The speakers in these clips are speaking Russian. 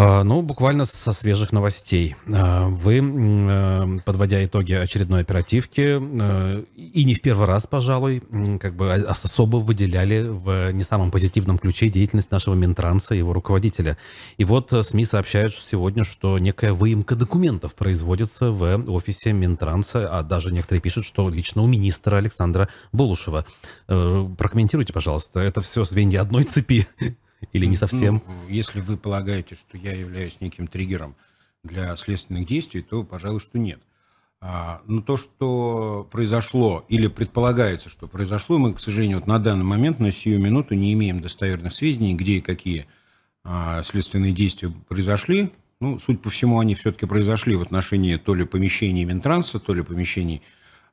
А, ну, буквально со свежих новостей. А, вы, э, подводя итоги очередной оперативки, э, и не в первый раз, пожалуй, как бы а, особо выделяли в не самом позитивном ключе деятельность нашего Минтранса и его руководителя. И вот э, СМИ сообщают сегодня, что некая выемка документов производится в офисе Минтранса, а даже некоторые пишут, что лично у министра Александра Болушева. Прокомментируйте, пожалуйста, это все звенья одной цепи. или не совсем? Ну, если вы полагаете, что я являюсь неким триггером для следственных действий, то, пожалуй, что нет. А, но ну, то, что произошло или предполагается, что произошло, мы, к сожалению, вот на данный момент, на сию минуту не имеем достоверных сведений, где и какие а, следственные действия произошли. Ну, суть по всему, они все-таки произошли в отношении то ли помещений Минтранса, то ли помещений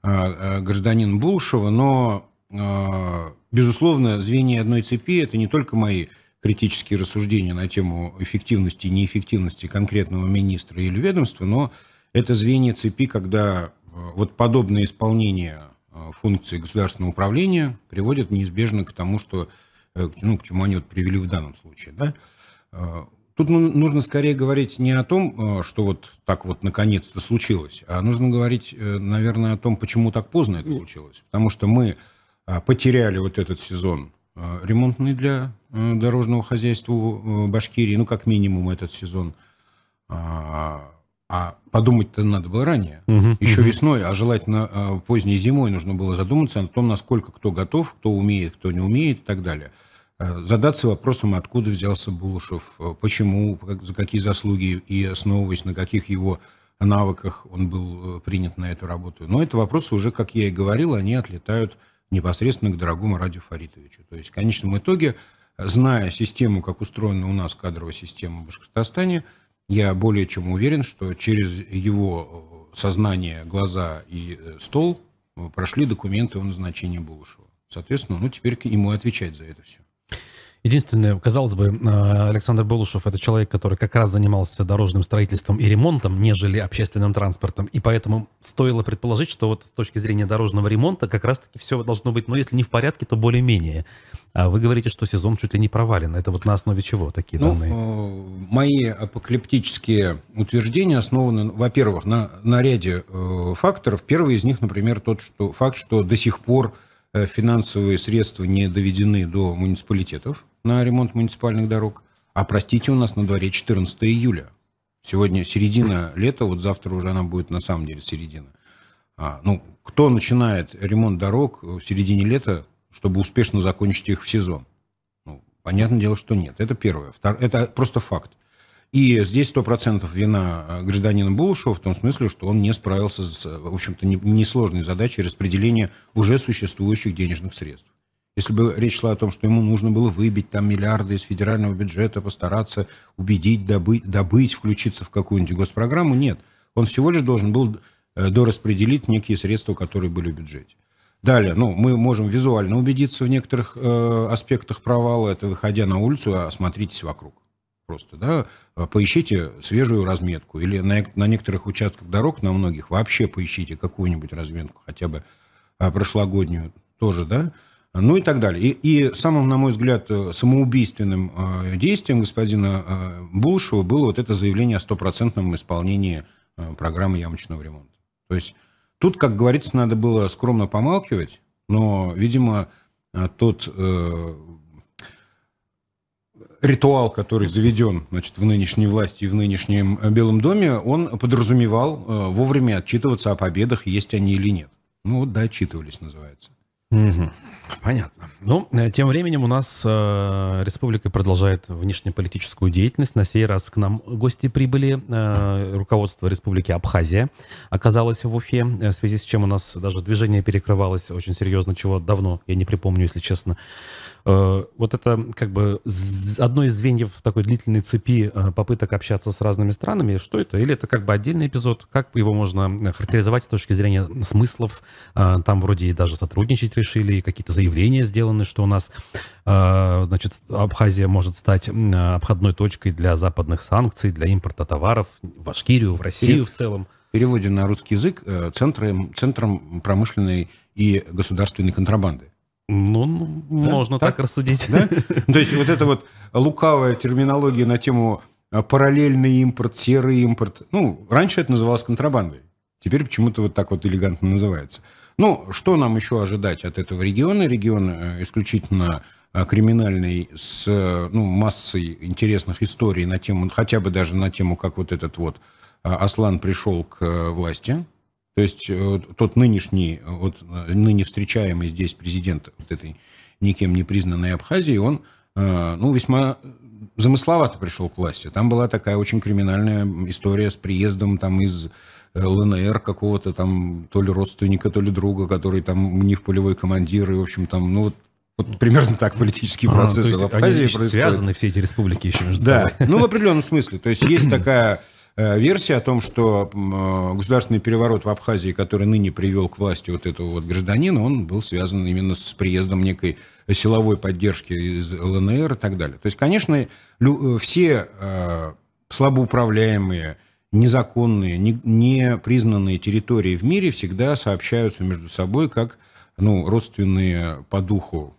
а, а, гражданина Булшева, но, а, безусловно, звенья одной цепи – это не только мои критические рассуждения на тему эффективности и неэффективности конкретного министра или ведомства, но это звенья цепи, когда э, вот подобное исполнение э, функции государственного управления приводит неизбежно к тому, что, э, ну, к чему они вот привели в данном случае. Да? Тут ну, нужно скорее говорить не о том, что вот так вот наконец-то случилось, а нужно говорить, наверное, о том, почему так поздно это случилось. Потому что мы потеряли вот этот сезон Э, ремонтный для э, дорожного хозяйства э, Башкирии, ну, как минимум этот сезон. А, а подумать-то надо было ранее, угу, еще угу. весной, а желательно поздней зимой нужно было задуматься о том, насколько кто готов, кто умеет, кто не умеет и так далее. Задаться вопросом, откуда взялся Булушев, почему, за какие заслуги и основываясь на каких его навыках он был принят на эту работу. Но это вопросы уже, как я и говорил, они отлетают непосредственно к дорогому Радию Фаритовичу. То есть в конечном итоге, зная систему, как устроена у нас кадровая система в Башкортостане, я более чем уверен, что через его э, сознание, глаза и э, стол э, прошли документы о назначении Булышева. Соответственно, ну теперь ему отвечать за это все. Единственное, казалось бы, э, Александр Болушев — это человек, который как раз занимался дорожным строительством и ремонтом, нежели общественным транспортом. И поэтому стоило предположить, что вот с точки зрения дорожного ремонта как раз-таки все должно быть, ну, если не в порядке, то более-менее. А вы говорите, что сезон чуть ли не провален. Это вот на основе чего такие ну, данные? Э, мои апокалиптические утверждения основаны, ну, во-первых, на, на ряде э, факторов. Первый из них, например, тот что, факт, что до сих пор э, финансовые средства не доведены до муниципалитетов на ремонт муниципальных дорог. А простите, у нас на дворе 14 июля. Сегодня середина лета, вот завтра уже она будет на самом деле середина. А, ну, кто начинает ремонт дорог в середине лета, чтобы успешно закончить их в сезон? Ну, понятное дело, что нет. Это первое. Втор... Это просто факт. И здесь сто процентов вина а, гражданина Булышева в том смысле, что он не справился с, в общем-то, несложной задачей распределения уже существующих денежных средств. Если бы речь шла о том, что ему нужно было выбить там миллиарды из федерального бюджета, постараться убедить, добыть, добыть включиться в какую-нибудь госпрограмму, нет. Он всего лишь должен был э, дораспределить некие средства, которые были в бюджете. Далее, ну, мы можем визуально убедиться в некоторых э, аспектах провала, это выходя на улицу, а осмотритесь вокруг. Просто, да, э, поищите свежую разметку. Или на, на некоторых участках дорог, на многих, вообще поищите какую-нибудь разметку, хотя бы э, прошлогоднюю тоже, да ну и так далее. И, и самым, на мой взгляд, э, самоубийственным э, действием господина э, Булшева было вот это заявление о стопроцентном исполнении программы ямочного ремонта. То есть тут, как говорится, надо было скромно помалкивать, но, видимо, тот э, ритуал, который заведен значит, в нынешней власти и в нынешнем Белом доме, он подразумевал э, вовремя отчитываться о победах, есть они или нет. Ну вот, да, отчитывались, называется. Понятно. Ну, э, тем временем у нас э, республика продолжает внешнеполитическую деятельность. На сей раз к нам гости прибыли. Э, руководство республики Абхазия оказалось в Уфе, э, в связи с чем у нас даже движение перекрывалось очень серьезно, чего давно я не припомню, если честно. Э, вот это как бы одно из звеньев такой длительной цепи э, попыток общаться с разными странами. Что это? Или это как бы отдельный эпизод? Как его можно э, характеризовать с точки зрения смыслов? Там вроде и даже сотрудничать решили, и какие-то заявления сделаны, что у нас значит, Абхазия может стать обходной точкой для западных санкций, для импорта товаров в Башкирию, в Россию в целом. В переводе на русский язык центром, центром промышленной и государственной контрабанды. Ну, да? можно так, так рассудить. Да? То есть вот эта вот лукавая терминология на тему а, параллельный импорт, серый импорт. Ну, раньше это называлось контрабандой. Теперь почему-то вот так вот элегантно называется. Ну, что нам еще ожидать от этого региона? Регион э, исключительно а, криминальный с ну, массой интересных историй на тему, хотя бы даже на тему, как вот этот вот а, Аслан пришел к э, власти, то есть э, тот нынешний, э, вот э, ныне встречаемый здесь президент вот этой никем не признанной Абхазии, он ну, весьма замысловато пришел к власти. Там была такая очень криминальная история с приездом там из ЛНР какого-то там, то ли родственника, то ли друга, который там у них полевой командир, и, в общем, там, ну, вот вот примерно так политические процессы а, в Абхазии они происходят. Связаны все эти республики еще между собой. Да, ну в определенном смысле. То есть есть такая Э, версия о том, что э, государственный переворот в Абхазии, который ныне привел к власти вот этого вот гражданина, он был связан именно с приездом некой силовой поддержки из ЛНР и так далее. То есть, конечно, э, все слабоуправляемые, незаконные, непризнанные территории в мире всегда сообщаются между собой как ну, родственные по духу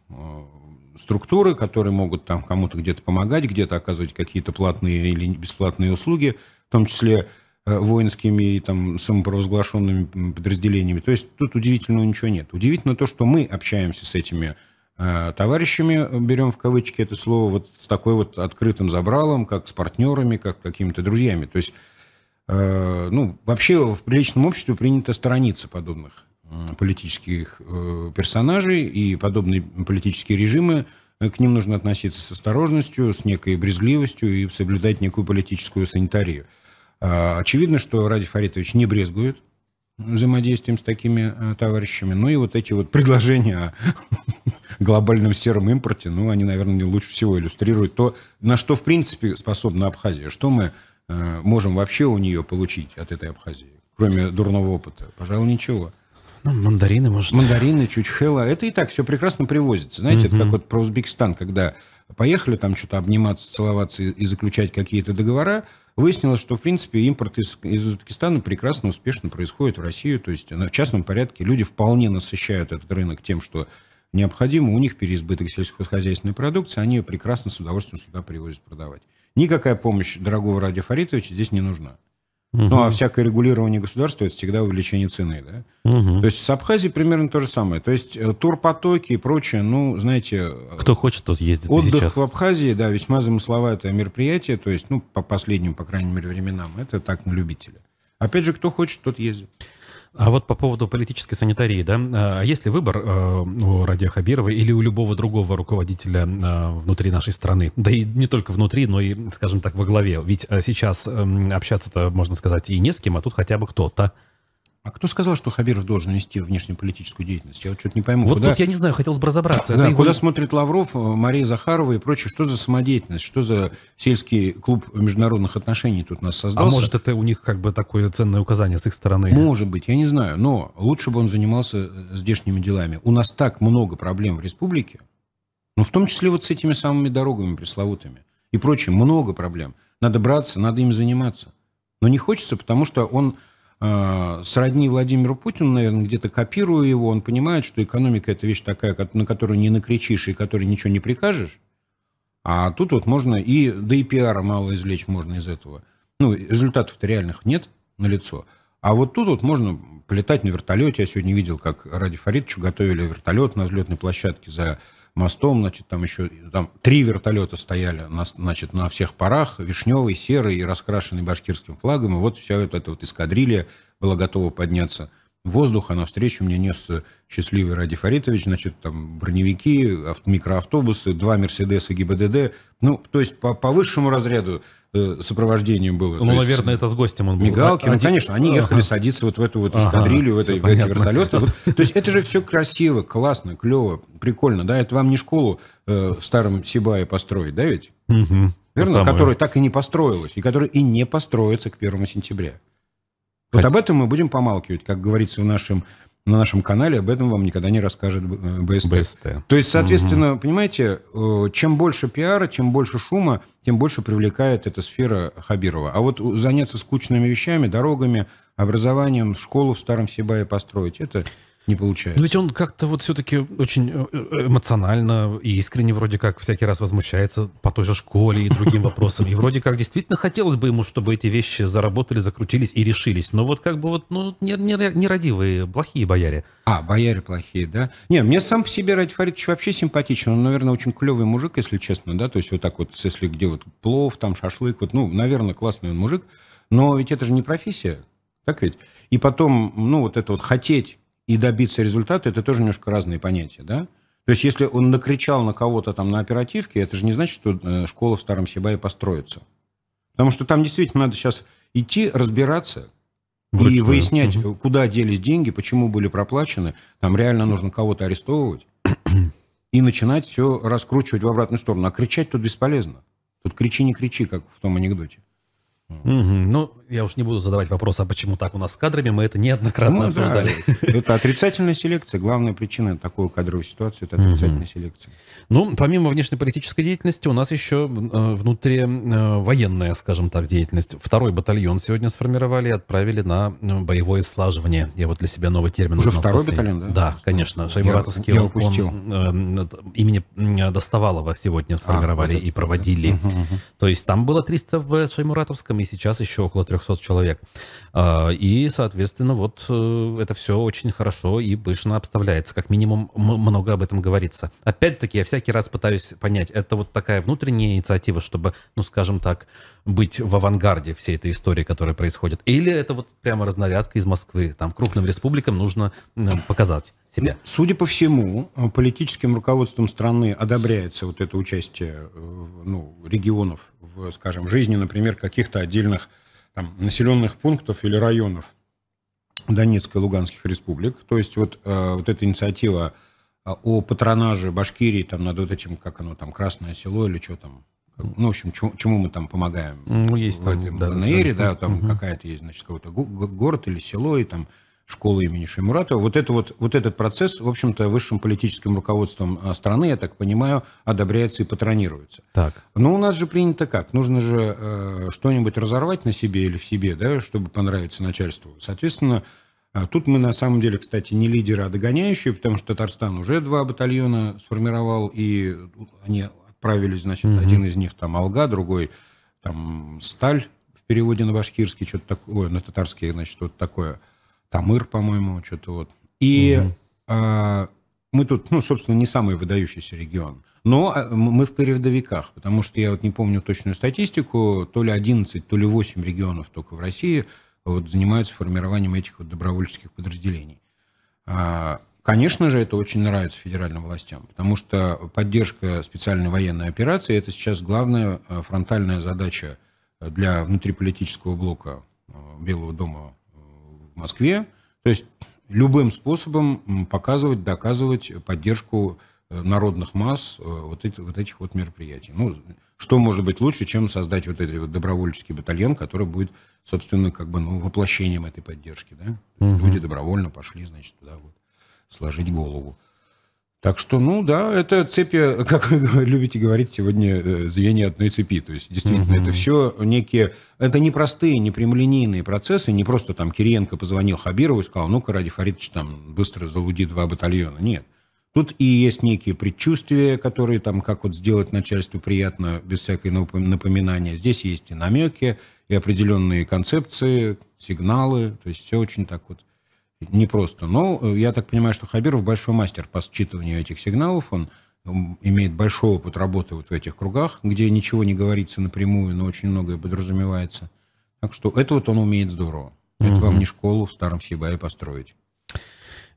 структуры, которые могут там кому-то где-то помогать, где-то оказывать какие-то платные или бесплатные услуги – в том числе э, воинскими и там самопровозглашенными подразделениями. То есть тут удивительного ничего нет. Удивительно то, что мы общаемся с этими э, товарищами, э, берем в кавычки это слово, вот с такой вот открытым забралом, как с партнерами, как какими-то друзьями. То есть, э, ну, вообще в приличном обществе принято сторониться подобных э, политических э, персонажей и подобные политические режимы – Э, к ним нужно относиться с осторожностью, с некой брезгливостью и соблюдать некую политическую санитарию. А, очевидно, что Ради Фаритович не брезгует взаимодействием с такими э, товарищами. Ну и вот эти вот предложения о глобальном сером импорте, ну, они, наверное, не лучше всего иллюстрируют то, на что, в принципе, способна Абхазия. Что мы э, можем вообще у нее получить от этой Абхазии, кроме дурного опыта? Пожалуй, ничего. Ну, мандарины, может. Мандарины, чучхела. Это и так все прекрасно привозится. Знаете, угу. это как вот про Узбекистан, когда поехали там что-то обниматься, целоваться и, и заключать какие-то договора. Выяснилось, что, в принципе, импорт из, из Узбекистана прекрасно, успешно происходит в Россию. То есть в частном порядке люди вполне насыщают этот рынок тем, что необходимо. У них переизбыток сельскохозяйственной продукции. Они ее прекрасно с удовольствием сюда привозят продавать. Никакая помощь дорогого Ради Фаритовича здесь не нужна. Угу. Ну, а всякое регулирование государства – это всегда увеличение цены, да? Угу. То есть с Абхазией примерно то же самое. То есть э, турпотоки и прочее, ну, знаете... Э, кто хочет, тот ездит Отдых сейчас. в Абхазии, да, весьма замысловатое мероприятие, то есть, ну, по последним, по крайней мере, временам, это так на любителя. Опять же, кто хочет, тот ездит. А вот по поводу политической санитарии, да, а есть ли выбор э, у Радия Хабирова или у любого другого руководителя э, внутри нашей страны? Да и не только внутри, но и, скажем так, во главе. Ведь э, сейчас эм, общаться-то, можно сказать, и не с кем, а тут хотя бы кто-то. А кто сказал, что Хабиров должен нести политическую деятельность? Я вот что-то не пойму. Вот куда... тут я не знаю, хотелось бы разобраться. Да, да, его... Куда смотрит Лавров, э, Мария Захарова и прочее? Что за самодеятельность? Что за сельский клуб международных отношений тут нас а создался? А может, это у них как бы такое ценное указание с их стороны? Может быть, я не знаю. Но лучше бы он занимался э, здешними делами. У нас так много проблем в республике, ну, в том числе вот с этими самыми дорогами пресловутыми и прочим. Много проблем. Надо браться, надо им заниматься. Но не хочется, потому что он Э, сродни Владимиру Путину, наверное, где-то копируя его, он понимает, что экономика – это вещь такая, на которую не накричишь и которой ничего не прикажешь. А тут вот можно и, да и пиара мало извлечь можно из этого. Ну, результатов-то реальных нет на лицо. А вот тут вот можно полетать на вертолете. Я сегодня видел, как ради Фаридовичу готовили вертолет на взлетной площадке за мостом, значит, там еще там, три вертолета стояли, на, значит, на всех парах, вишневый, серый и раскрашенный башкирским флагом, и вот вся вот эта вот эскадрилья была готова подняться в воздух, а навстречу мне нес счастливый Ради Фаритович, значит, там броневики, микроавтобусы, два Мерседеса ГИБДД, ну, то есть по, по высшему разряду Э, сопровождением было. Ну, наверное, есть, это с гостем он был. Мигалки, ну, а, ну, один... конечно, они ага. ехали садиться вот в эту вот эскадрилью, ага, в, этой, в эти вертолеты. Вот. То есть это же все красиво, классно, клево, прикольно, да? Это вам не школу э, в старом Сибае построить, да ведь? Угу. Верно? Самое. Которая так и не построилась, и которая и не построится к первому сентября. Вот Хотя... об этом мы будем помалкивать, как говорится в нашем на нашем канале об этом вам никогда не расскажет э, БСТ. БСТ. То есть, соответственно, угу. понимаете, э, чем больше пиара, чем больше шума, тем больше привлекает эта сфера Хабирова. А вот заняться скучными вещами, дорогами, образованием, школу в Старом Сибае построить, это не получается. Но ну, ведь он как-то вот все-таки очень э, э, эмоционально и искренне вроде как всякий раз возмущается по той же школе и другим вопросам. И вроде как действительно хотелось бы ему, чтобы эти вещи заработали, закрутились и решились. Но вот как бы вот, ну, нерадивые, плохие бояре. А, бояре плохие, да? Не, мне сам по себе Ради Фаридович вообще симпатичен. Он, наверное, очень клевый мужик, если честно, да? То есть вот так вот, если где вот плов, там шашлык, вот, ну, наверное, классный он мужик. Но ведь это же не профессия, так ведь? И потом, ну, вот это вот хотеть и добиться результата, это тоже немножко разные понятия, да? То есть, если он накричал на кого-то там на оперативке, это же не значит, что э, школа в Старом Сибае построится. Потому что там действительно надо сейчас идти разбираться Вручную. и выяснять, угу. куда делись деньги, почему были проплачены. Там реально нужно кого-то арестовывать и начинать все раскручивать в обратную сторону. А кричать тут бесполезно. Тут кричи, не кричи, как в том анекдоте. Угу. Ну, я уж не буду задавать вопрос, а почему так у нас с кадрами, мы это неоднократно ну, обсуждали. Да. Это отрицательная селекция. Главная причина такой кадровой ситуации – это отрицательная угу. селекция. Ну, помимо внешнеполитической деятельности, у нас еще э, внутри э, военная, скажем так, деятельность. Второй батальон сегодня сформировали и отправили на э, боевое слаживание. Я вот для себя новый термин Уже второй последний. батальон, да? Да, конечно. Шаймуратовский я, я упустил. Он, э, имени Достовалова сегодня а, сформировали а, и проводили. Угу, То есть там было 300 в Шаймуратовском, и сейчас еще около 3 300 человек. А, и, соответственно, вот э, это все очень хорошо и пышно обставляется. Как минимум, много об этом говорится. Опять-таки, я всякий раз пытаюсь понять, это вот такая внутренняя инициатива, чтобы, ну, скажем так, быть в авангарде всей этой истории, которая происходит? Или это вот прямо разнарядка из Москвы? Там крупным республикам нужно э, показать себя. Ну, судя по всему, политическим руководством страны одобряется вот это участие э, ну, регионов в, скажем, жизни, например, каких-то отдельных там, населенных пунктов или районов Донецкой и Луганских республик. То есть вот, э, вот эта инициатива э, о патронаже Башкирии там над вот этим, как оно там, Красное село или что там, ну, в общем, чему, чему мы там помогаем? Ну, есть в там, этом да, Наире, да, там угу. какая-то есть, значит, какой-то город или село, и там школы имени Шаймуратова. Вот, это вот, вот этот процесс, в общем-то, высшим политическим руководством а, страны, я так понимаю, одобряется и патронируется. Так. Но у нас же принято как? Нужно же э, что-нибудь разорвать на себе или в себе, да, чтобы понравиться начальству. Соответственно, а, Тут мы, на самом деле, кстати, не лидеры, а догоняющие, потому что Татарстан уже два батальона сформировал, и они отправились, значит, угу. один из них там Алга, другой там Сталь в переводе на башкирский, что-то такое, на татарский, значит, что-то такое – Тамыр, по-моему, что-то вот. И угу. а, мы тут, ну, собственно, не самый выдающийся регион. Но а, мы в передовиках, потому что я вот не помню точную статистику, то ли 11, то ли 8 регионов только в России вот занимаются формированием этих вот добровольческих подразделений. А, конечно же, это очень нравится федеральным властям, потому что поддержка специальной военной операции – это сейчас главная э, фронтальная задача для внутриполитического блока э, Белого дома Москве. То есть любым способом показывать, доказывать поддержку э, народных масс э, вот, эти, вот этих вот мероприятий. Ну, что может быть лучше, чем создать вот этот вот добровольческий батальон, который будет, собственно, как бы ну, воплощением этой поддержки, да? Угу. Люди добровольно пошли, значит, туда вот сложить голову. Так что, ну да, это цепи, э, как вы любите говорить сегодня, э, звенья одной цепи. То есть, действительно, mm это все некие... Это не простые, не прямолинейные процессы, не просто там Кириенко позвонил Хабирову и сказал, ну-ка, Ради Фаридович, там, быстро залуди два батальона. Нет. Тут и есть некие предчувствия, которые там, как вот сделать начальству приятно, без всякой напоминания. Здесь есть и намеки, и определенные концепции, сигналы. То есть все очень так вот непросто. Но э, я так понимаю, что Хабиров большой мастер по считыванию этих сигналов. Он имеет большой опыт работы вот в этих кругах, где ничего не говорится напрямую, но очень многое подразумевается. Так что это вот он умеет здорово. Это угу. вам не школу в Старом Сибае построить.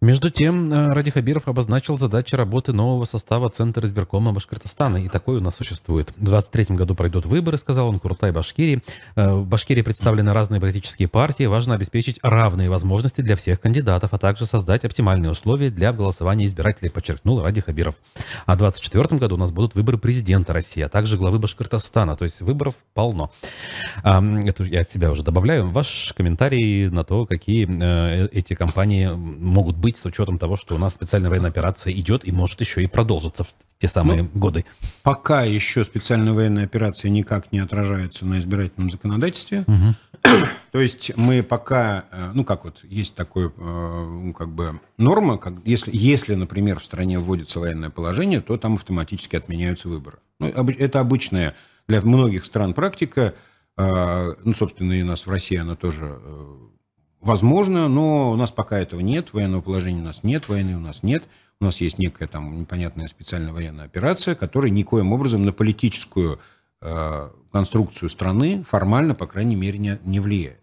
Между тем, э, Ради Хабиров обозначил задачи работы нового состава Центра избиркома Башкортостана. И такой у нас существует. В 23 году пройдут выборы, сказал он, Курултай Башкирии. Э, в Башкирии представлены разные политические партии. Важно обеспечить равные возможности для всех кандидатов, а также создать оптимальные условия для голосования избирателей, подчеркнул Ради Хабиров. А в 24 году у нас будут выборы президента России, а также главы Башкортостана. То есть выборов полно. Это я от себя уже добавляю. Ваш комментарий на то, какие э, эти компании могут быть быть с учетом того, что у нас специальная военная операция идет и может еще и продолжиться в те самые ну, годы? Пока еще специальная военная операция никак не отражается на избирательном законодательстве. Угу. То есть мы пока, э, ну как вот, есть такой э, ну, как бы норма, как, если, если, например, в стране вводится военное положение, то там автоматически отменяются выборы. Ну, это обычная для многих стран практика. А, ну, собственно, и у нас в России она тоже э, Возможно, но у нас пока этого нет, военного положения у нас нет, войны у нас нет. У нас есть некая там непонятная специальная военная операция, которая никоим образом на политическую э, конструкцию страны формально, по крайней мере, не, не влияет.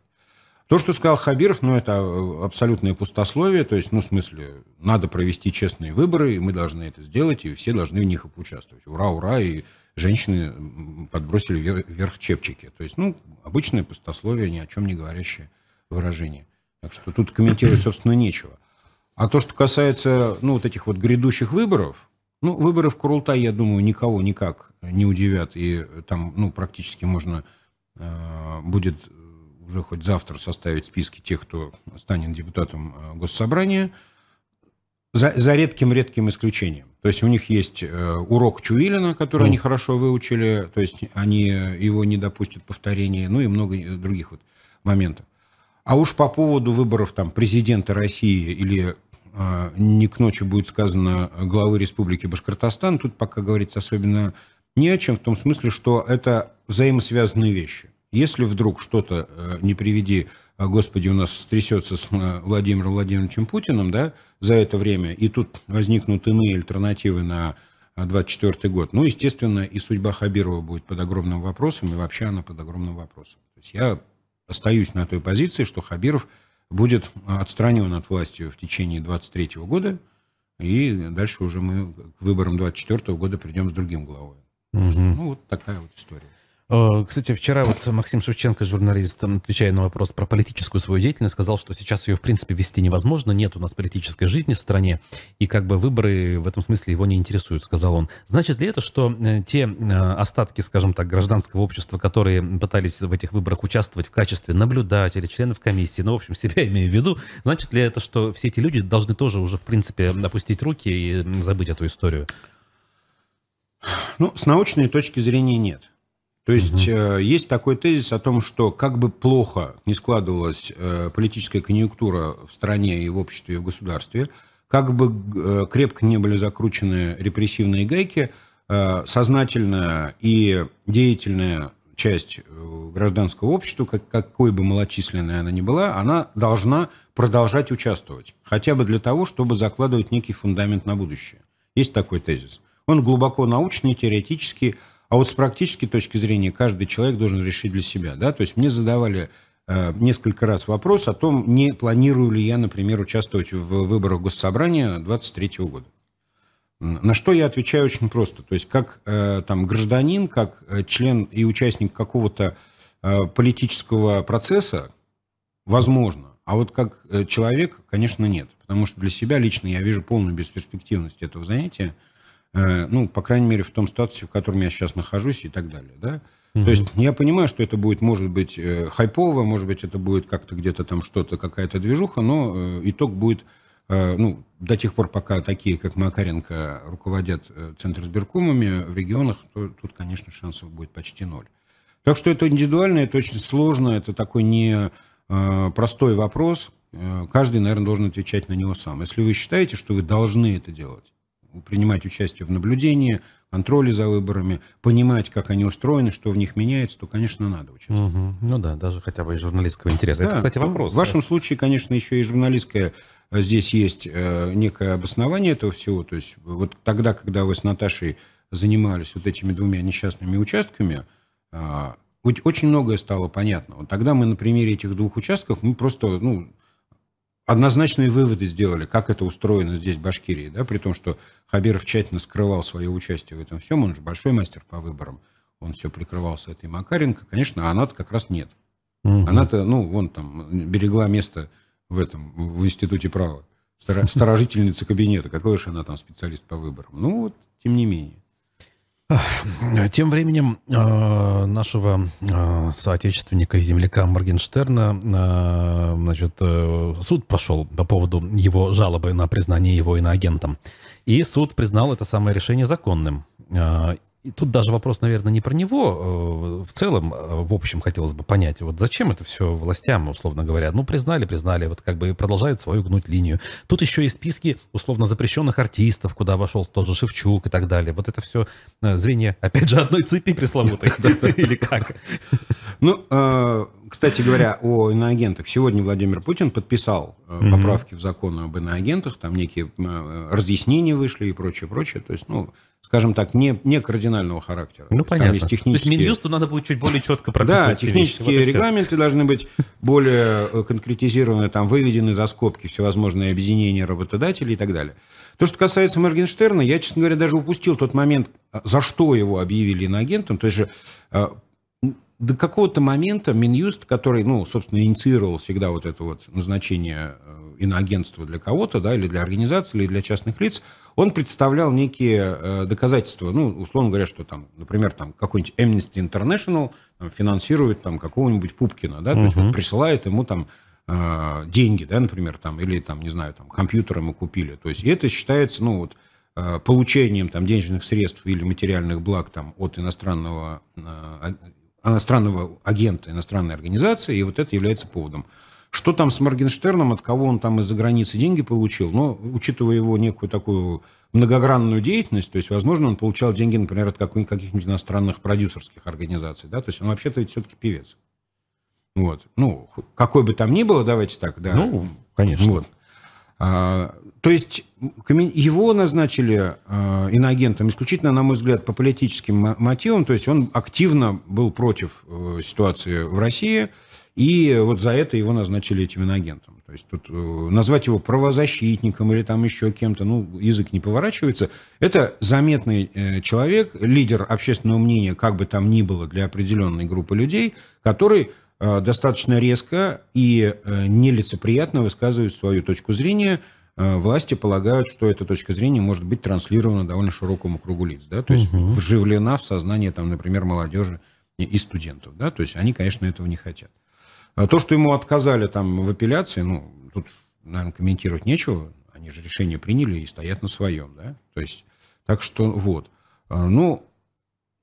То, что сказал Хабиров, ну, это э, абсолютное пустословие, то есть, ну, в смысле, надо провести честные выборы, и мы должны это сделать, и все должны в них участвовать. Ура, ура, и женщины подбросили вверх чепчики. То есть, ну, обычное пустословие, ни о чем не говорящее выражение. Так что тут комментировать, собственно, нечего. А то, что касается, ну, вот этих вот грядущих выборов, ну, выборы в Курултай, я думаю, никого никак не удивят, и там, ну, практически можно э, будет уже хоть завтра составить списки тех, кто станет депутатом э, Госсобрания, за, за редким-редким исключением. То есть у них есть э, урок Чувилина, который mm. они хорошо выучили, то есть они его не допустят повторения, ну и много других вот моментов. А уж по поводу выборов там, президента России или э, не к ночи будет сказано главы Республики Башкортостан, тут пока говорить особенно не о чем, в том смысле, что это взаимосвязанные вещи. Если вдруг что-то, э, не приведи, а, господи, у нас стрясется с э, Владимиром Владимировичем Путиным, да, за это время, и тут возникнут иные альтернативы на 2024 а, год. Ну, естественно, и судьба Хабирова будет под огромным вопросом, и вообще она под огромным вопросом. То есть я остаюсь на той позиции, что Хабиров будет отстранен от власти в течение 23 года, и дальше уже мы к выборам 24 года придем с другим главой. Угу. Ну, вот такая вот история. Э, кстати, вчера вот Максим Шевченко, журналист, отвечая на вопрос про политическую свою деятельность, сказал, что сейчас ее, в принципе, вести невозможно, нет у нас политической жизни в стране, и как бы выборы в этом смысле его не интересуют, сказал он. Значит ли это, что э, те э, остатки, скажем так, гражданского общества, которые пытались в этих выборах участвовать в качестве наблюдателей, членов комиссии, ну, в общем, себя имею в виду, значит ли это, что все эти люди должны тоже уже, в принципе, опустить руки и забыть эту историю? Ну, с научной точки зрения нет. То есть угу. есть такой тезис о том, что как бы плохо не складывалась э, политическая конъюнктура в стране и в обществе, и в государстве, как бы э, крепко не были закручены репрессивные гайки, сознательная и деятельная часть гражданского общества, как, какой бы малочисленной она ни была, она должна продолжать участвовать. Хотя бы для того, чтобы закладывать некий фундамент на будущее. Есть такой тезис. Он глубоко научный, теоретический, а вот с практической точки зрения каждый человек должен решить для себя. Да? То есть мне задавали э, несколько раз вопрос о том, не планирую ли я, например, участвовать в выборах госсобрания 2023 года. На что я отвечаю очень просто. То есть как э, там, гражданин, как э, член и участник какого-то политического процесса, возможно. А вот как человек, конечно, нет. Потому что для себя лично я вижу полную бесперспективность этого занятия. Э, ну, по крайней мере, в том статусе, в котором я сейчас нахожусь и так далее, да. Mm-hmm. То есть я понимаю, что это будет, может быть, э, хайпово, может быть, это будет как-то где-то там что-то, какая-то движуха, но э, итог будет, ну, до тех пор, пока такие, как Макаренко, руководят Центр сберкомами в регионах, то тут, конечно, шансов будет почти ноль. Так что это индивидуально, это очень сложно, это такой не простой вопрос. Каждый, наверное, должен отвечать на него сам. Если вы считаете, что вы должны это делать, принимать участие в наблюдении, контроле за выборами, понимать, как они устроены, что в них меняется, то, конечно, надо участвовать. Угу. Ну да, даже хотя бы из журналистского интереса. Да, Это, кстати, вопрос. В вашем э. случае, конечно, еще и журналистское э, здесь есть э, некое обоснование этого всего. То есть вот тогда, когда вы с Наташей занимались вот этими двумя несчастными участками, э, очень многое стало понятно. Вот тогда мы на примере этих двух участков, мы просто, ну, однозначные выводы сделали, как это устроено здесь, в Башкирии, да, при том, что Хабиров тщательно скрывал свое участие в этом всем, он же большой мастер по выборам, он все прикрывался этой Макаренко, конечно, а она-то как раз нет. Угу. Она-то, ну, вон там, берегла место в этом, в институте права, сторожительница кабинета, какой же она там специалист по выборам. Ну, вот, тем не менее. Тем временем а, нашего а, соотечественника и земляка Моргенштерна а, значит, э, суд прошел по поводу его жалобы на признание его иноагентом. И суд признал это самое решение законным и тут даже вопрос, наверное, не про него. Э, в целом, а в общем, хотелось бы понять, вот зачем это все властям, условно говоря. Ну, признали, признали, вот как бы продолжают свою гнуть линию. Тут еще и списки, условно, запрещенных артистов, куда вошел тот же Шевчук и так далее. Вот это все э, звенья, опять же, одной цепи пресловутой. Или как? Ну, э, кстати говоря, о иноагентах. Сегодня Владимир Путин подписал поправки в закон об иноагентах, там некие разъяснения вышли и прочее, прочее. То есть, ну, скажем так, не, не кардинального характера. Ну, понятно. Там есть технические... То есть Минюсту надо будет чуть более четко прописать. Да, технические вещи. регламенты должны быть более э, конкретизированы, там выведены за скобки всевозможные объединения работодателей и так далее. То, что касается Моргенштерна, я, честно говоря, даже упустил тот момент, э, за что его объявили иноагентом. То есть же э, до какого-то момента Минюст, который, ну, собственно, инициировал всегда вот это вот назначение иноагентство для кого-то, да, или для организации, или для частных лиц, он представлял некие э, доказательства, ну, условно говоря, что там, например, там какой-нибудь Amnesty International там, финансирует там какого-нибудь Пупкина, да, то uh-huh. есть вот, присылает ему там э, деньги, да, например, там, или там, не знаю, там, компьютеры мы купили, то есть это считается, ну, вот, э, получением там денежных средств или материальных благ там от иностранного э, а, иностранного агента, иностранной организации, и вот это является поводом. Что там с Моргенштерном, от кого он там из-за границы деньги получил? Но, учитывая его некую такую многогранную деятельность, то есть, возможно, он получал деньги, например, от каких-нибудь иностранных продюсерских организаций, да, то есть он вообще-то ведь все-таки певец. Вот. Ну, какой бы там ни было, давайте так, да. Ну, конечно. Вот. А, то есть его назначили а, иноагентом исключительно, на мой взгляд, по политическим мотивам. То есть он активно был против э, ситуации в России, и вот за это его назначили этим иноагентом. То есть тут э, назвать его правозащитником или там еще кем-то, ну, язык не поворачивается. Это заметный э, человек, лидер общественного мнения, как бы там ни было для определенной группы людей, который э, достаточно резко и нелицеприятно высказывает свою точку зрения. Власти полагают, что эта точка зрения может быть транслирована довольно широкому кругу лиц, да, то есть угу. вживлена в сознание, там, например, молодежи и студентов, да, то есть они, конечно, этого не хотят. А то, что ему отказали там в апелляции, ну, тут, наверное, комментировать нечего. Они же решение приняли и стоят на своем, да? То есть, так что вот. А, ну,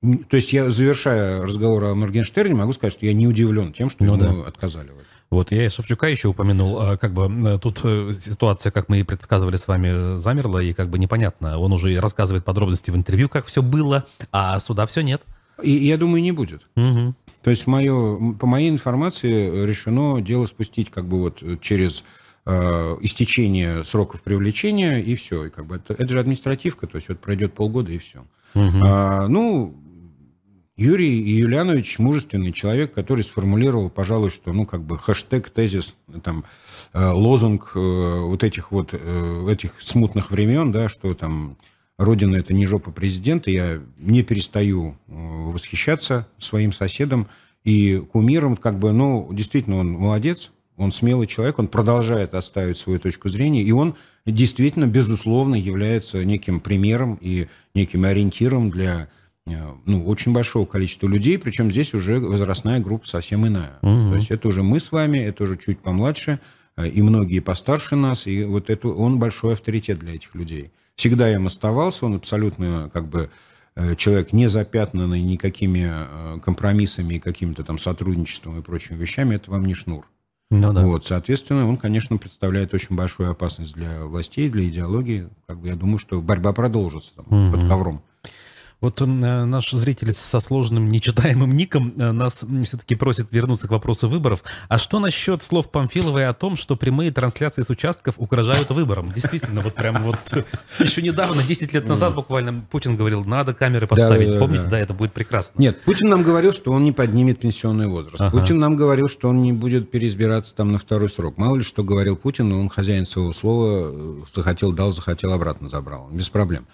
то есть я, завершая разговор о Моргенштерне, могу сказать, что я не удивлен тем, что ну, ему да. отказали. Вот, я и Шевчука еще упомянул. А, как бы тут э, ситуация, как мы и предсказывали с вами, э, замерла, и как бы непонятно. Он уже рассказывает подробности в интервью, как все было, а суда все нет. И я думаю, не будет. Угу. То есть мое, по моей информации э, решено дело спустить как бы вот э, через э, истечение сроков привлечения и все. И как бы это, это же административка, то есть вот пройдет полгода и все. Угу. А, ну, Юрий Юлианович мужественный человек, который сформулировал, пожалуй, что, ну, как бы хэштег, тезис, там, э, лозунг вот этих вот, этих смутных времен, да, что там Родина – это не жопа президента. Я не перестаю э, восхищаться своим соседом и кумиром. Как бы, ну, действительно, он молодец, он смелый человек, он продолжает оставить свою точку зрения, и он действительно, безусловно, является неким примером и неким ориентиром для э, ну, очень большого количества людей, причем здесь уже возрастная группа совсем иная. Угу. То есть это уже мы с вами, это уже чуть помладше – Э, и многие постарше нас, и вот это, он большой авторитет для этих людей. Всегда им оставался, он абсолютно как бы э, человек не запятнанный никакими э, компромиссами и каким-то там сотрудничеством и прочими вещами, это вам не шнур. Ну, да. Вот, соответственно, он, конечно, представляет очень большую опасность для властей, для идеологии. Как бы я думаю, что борьба продолжится там, угу. под ковром. Вот э, наш зритель со сложным нечитаемым ником э, нас все-таки просит вернуться к вопросу выборов. А что насчет слов Памфиловой о том, что прямые трансляции с участков угрожают выборам? Действительно, вот прям вот э, еще недавно, 10 лет назад буквально, Путин говорил, надо камеры поставить. Да, да, Помните, да. да, это будет прекрасно. Нет, Путин нам говорил, что он не поднимет пенсионный возраст. Ага. Путин нам говорил, что он не будет переизбираться там на второй срок. Мало ли что говорил Путин, но он хозяин своего слова, захотел дал, захотел обратно забрал. Без проблем.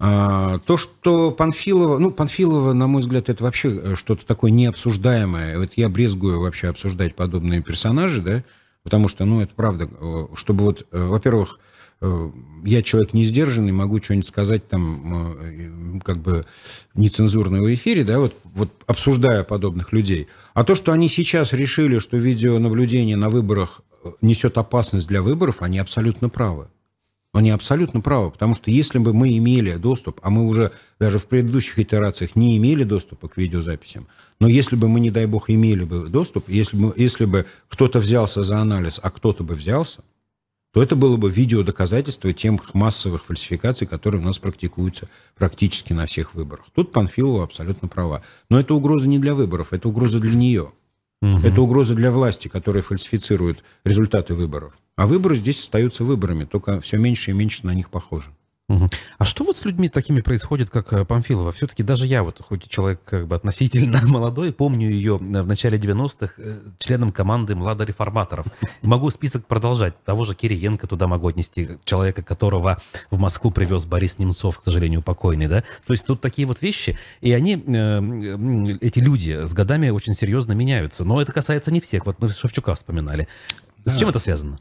А, то, что Панфилова... Ну, Панфилова, на мой взгляд, это вообще э, что-то такое необсуждаемое. Вот я брезгую вообще обсуждать подобные персонажи, да, потому что, ну, это правда, э, чтобы вот, э, во-первых, я человек не сдержанный, могу что-нибудь сказать там как бы нецензурно в эфире, да, вот, вот обсуждая подобных людей. А то, что они сейчас решили, что видеонаблюдение на выборах несет опасность для выборов, они абсолютно правы. Они абсолютно правы, потому что если бы мы имели доступ, а мы уже даже в предыдущих итерациях не имели доступа к видеозаписям, но если бы мы, не дай бог, имели бы доступ, если бы, если бы кто-то взялся за анализ, а кто-то бы взялся, то это было бы видеодоказательство тем массовых фальсификаций, которые у нас практикуются практически на всех выборах. Тут Панфилова абсолютно права. Но это угроза не для выборов, это угроза для нее. Угу. Это угроза для власти, которая фальсифицирует результаты выборов. А выборы здесь остаются выборами, только все меньше и меньше на них похоже. А что вот с людьми такими происходит, как э, Памфилова? Все-таки даже я, вот хоть человек как бы относительно молодой, помню ее э, в начале 90-х э, членом команды младореформаторов. Могу список продолжать. Того же Кириенко туда могу отнести, человека, которого в Москву привез Борис Немцов, к сожалению, покойный, да? То есть тут такие вот вещи, и они, эти люди с годами очень серьезно меняются. Но это касается не всех. Вот мы Шевчука вспоминали. С чем это связано?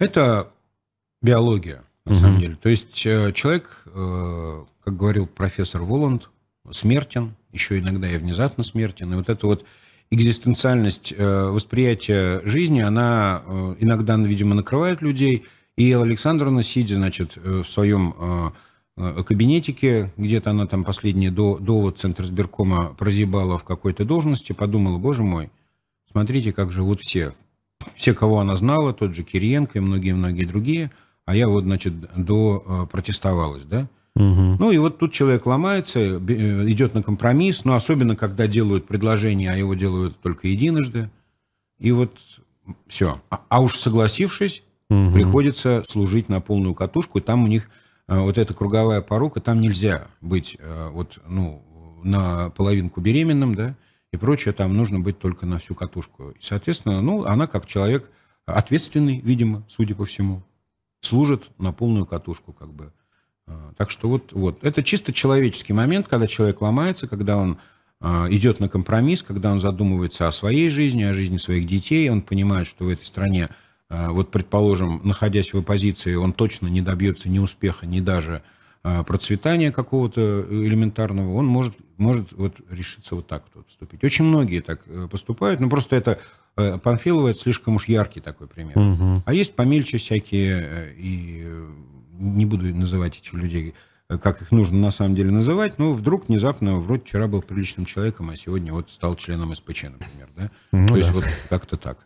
Это биология, на угу. самом деле. То есть э, человек, э, как говорил профессор Воланд, смертен, еще иногда и внезапно смертен. И вот эта вот экзистенциальность э, восприятия жизни, она иногда, видимо, накрывает людей. И Элла Александровна, сидя, значит, в своем кабинетике, где-то она там последний до, довод Центра сберкома прозябала в какой-то должности, подумала, боже мой, смотрите, как живут все все, кого она знала, тот же Кириенко и многие-многие другие, а я вот, значит, до э, протестовалась, да. Угу. Ну и вот тут человек ломается, э, идет на компромисс, но особенно, когда делают предложение, а его делают только единожды. И вот все. А, а уж согласившись, угу. приходится служить на полную катушку, и там у них э, вот эта круговая порука, там нельзя быть вот, ну, на половинку беременным, да, и прочее, там нужно быть только на всю катушку. И, соответственно, ну, она как человек ответственный, видимо, судя по всему, служит на полную катушку, как бы. А, так что вот, вот. Это чисто человеческий момент, когда человек ломается, когда он а, идет на компромисс, когда он задумывается о своей жизни, о жизни своих детей, он понимает, что в этой стране, а, вот, предположим, находясь в оппозиции, он точно не добьется ни успеха, ни даже а, процветания какого-то э, элементарного, он может, может вот решиться вот так вот поступить. Очень многие так э, поступают, но просто это э, Панфилова это слишком уж яркий такой пример. Угу. А есть помельче всякие, и не буду называть этих людей Э, как их нужно на самом деле называть, но вдруг внезапно вроде вчера был приличным человеком, а сегодня вот стал членом СПЧ, например, да? Ну, То да. есть вот как-то так.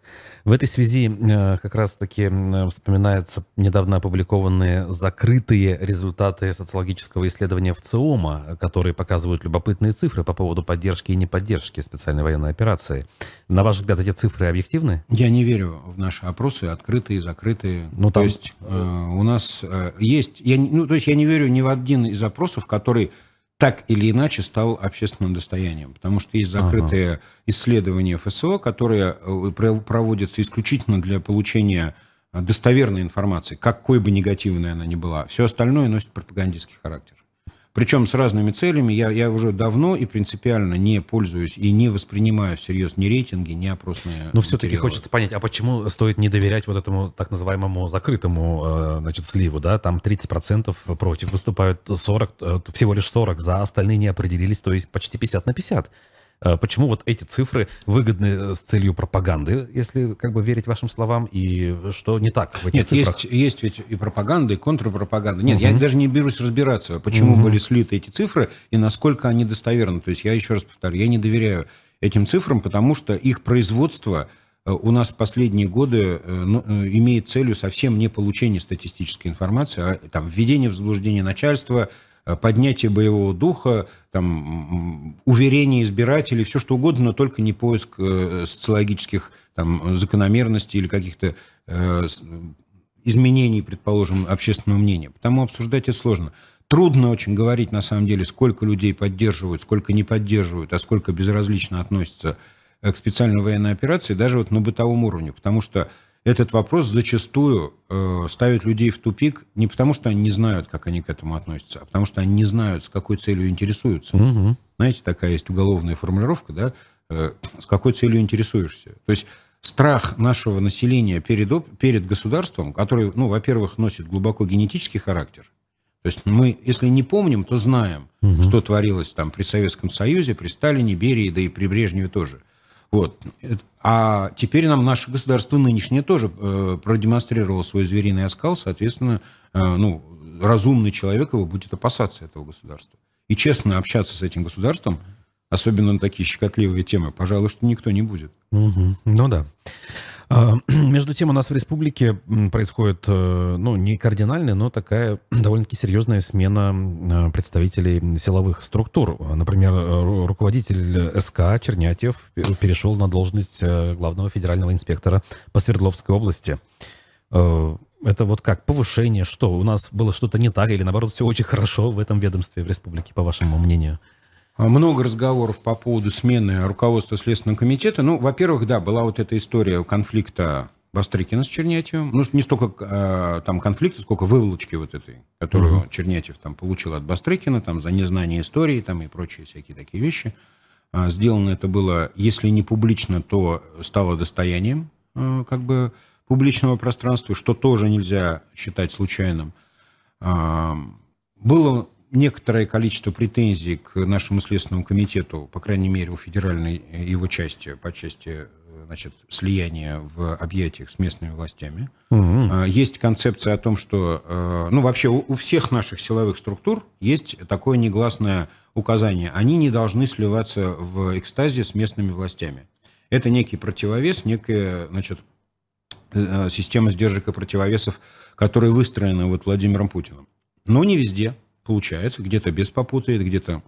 В этой связи э, как раз-таки вспоминаются недавно опубликованные закрытые результаты социологического исследования в ЦИОМа, которые показывают любопытные цифры по поводу поддержки и неподдержки специальной военной операции. На ваш взгляд, эти цифры объективны? Я не верю в наши опросы, открытые, закрытые. Ну, там... То есть э, у нас э, есть... Я, ну, то есть я не верю ни в один один из опросов, который так или иначе стал общественным достоянием, потому что есть закрытые ага. исследования ФСО, которые э, проводятся исключительно для получения э, достоверной информации, какой бы негативной она ни была. Все остальное носит пропагандистский характер причем с разными целями. Я, я уже давно и принципиально не пользуюсь и не воспринимаю всерьез ни рейтинги, ни опросные Но все-таки хочется понять, а почему стоит не доверять вот этому так называемому закрытому э, значит, сливу, да? Там 30% против выступают, 40, э, всего лишь 40 за, остальные не определились, то есть почти 50 на 50. Э, почему вот эти цифры выгодны э, с целью пропаганды, если как бы верить вашим словам, и что не так в этих Нет, цифрах? Есть, есть ведь и пропаганда, и контрпропаганда. Нет, угу. я даже не берусь разбираться, почему угу. были слиты эти цифры и насколько они достоверны. То есть я еще раз повторю, я не доверяю этим цифрам, потому что их производство э, у нас в последние годы ну, имеет целью совсем не получение статистической информации, а там, введение в заблуждение начальства, Э, поднятие боевого духа, там, уверение избирателей, все что угодно, но только не поиск э, социологических там, закономерностей или каких-то э, изменений, предположим, общественного мнения. Потому обсуждать это сложно. Трудно очень говорить, на самом деле, сколько людей поддерживают, сколько не поддерживают, а сколько безразлично относятся к специальной военной операции, даже вот на бытовом уровне. Потому что этот вопрос зачастую э, ставит людей в тупик не потому, что они не знают, как они к этому относятся, а потому что они не знают, с какой целью интересуются. Угу. Знаете, такая есть уголовная формулировка, да, э, с какой целью интересуешься. То есть страх нашего населения перед, перед государством, который, ну, во-первых, носит глубоко генетический характер. То есть мы, если не помним, то знаем, угу. что творилось там при Советском Союзе, при Сталине, Берии, да и при Брежневе тоже – вот. А теперь нам наше государство нынешнее тоже э, продемонстрировало свой звериный оскал, соответственно, э, ну, разумный человек его будет опасаться этого государства. И честно общаться с этим государством, особенно на такие щекотливые темы, пожалуй, что никто не будет. Угу. Ну да. А, между тем, у нас в республике происходит, э, ну, не кардинальная, но такая довольно-таки серьезная смена а, представителей силовых структур. Например, руководитель СК Чернятьев перешел на должность э, главного федерального инспектора по Свердловской области. Э, это вот как повышение, что у нас было что-то не так, или наоборот, все очень хорошо в этом ведомстве в республике, по вашему мнению? А, много разговоров по поводу смены руководства Следственного комитета. Ну, во-первых, да, была вот эта история конфликта Бастрыкина с Чернятьевым. Ну, не столько э, там конфликта, сколько выволочки вот этой, которую угу. Чернятьев там получил от Бастрыкина, там за незнание истории там и прочие всякие такие вещи. А, сделано это было, если не публично, то стало достоянием э, как бы публичного пространства, что тоже нельзя считать случайным. А, было некоторое количество претензий к нашему Следственному комитету, по крайней мере, у федеральной э, его части, по части э, значит, слияния в объятиях с местными властями. Угу. Есть концепция о том, что... Э, ну, вообще, у всех наших силовых структур есть такое негласное указание. Они не должны сливаться в экстазе с местными властями. Это некий противовес, некая, значит, система сдержек и противовесов, которая выстроена вот Владимиром Путиным. Но не везде. Получается, где-то без попутает, где-то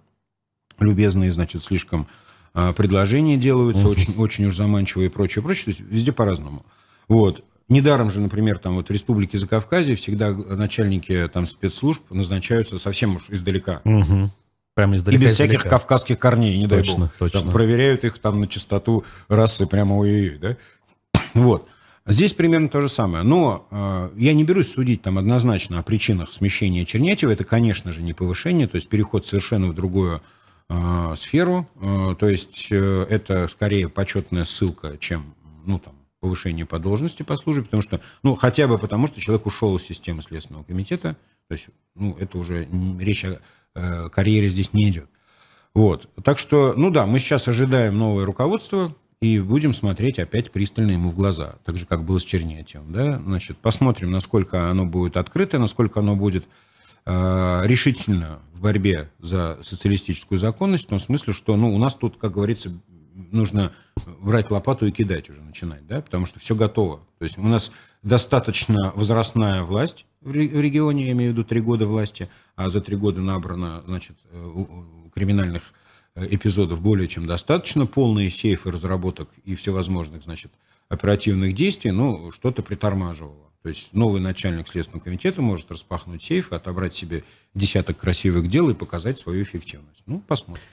любезные, значит, слишком а, предложения делаются, очень, очень уж заманчивые и прочее, прочее. То есть везде по-разному. Вот. Недаром же, например, там вот в Республике Закавказье всегда начальники там спецслужб назначаются совсем уж издалека. Угу. Прямо издалека. И без издалека. всяких кавказских корней, не точно, дай бог. Точно. точно. проверяют их там на чистоту расы прямо у ой ой да? Вот. Здесь примерно то же самое. Но э, я не берусь судить там однозначно о причинах смещения Чернятьева. Это, конечно же, не повышение, то есть переход совершенно в другую э, сферу. Э, то есть э, это скорее почетная ссылка, чем ну, там, повышение по должности по службе, потому что, ну, хотя бы потому, что человек ушел из системы Следственного комитета. То есть, ну, это уже речь о э, карьере здесь не идет. Вот. Так что, ну да, мы сейчас ожидаем новое руководство, и будем смотреть опять пристально ему в глаза, так же, как было с Чернятием, Да? Значит, посмотрим, насколько оно будет открыто, насколько оно будет э, решительно в борьбе за социалистическую законность, в том смысле, что ну, у нас тут, как говорится, нужно брать лопату и кидать уже начинать, да, потому что все готово. То есть у нас достаточно возрастная власть в регионе, я имею в виду три года власти, а за три года набрано, значит, э, криминальных Э, эпизодов более чем достаточно, полные сейфы разработок и всевозможных, значит, оперативных действий, ну, что-то притормаживало. То есть новый начальник Следственного комитета может распахнуть сейф, отобрать себе десяток красивых дел и показать свою эффективность. Ну, посмотрим.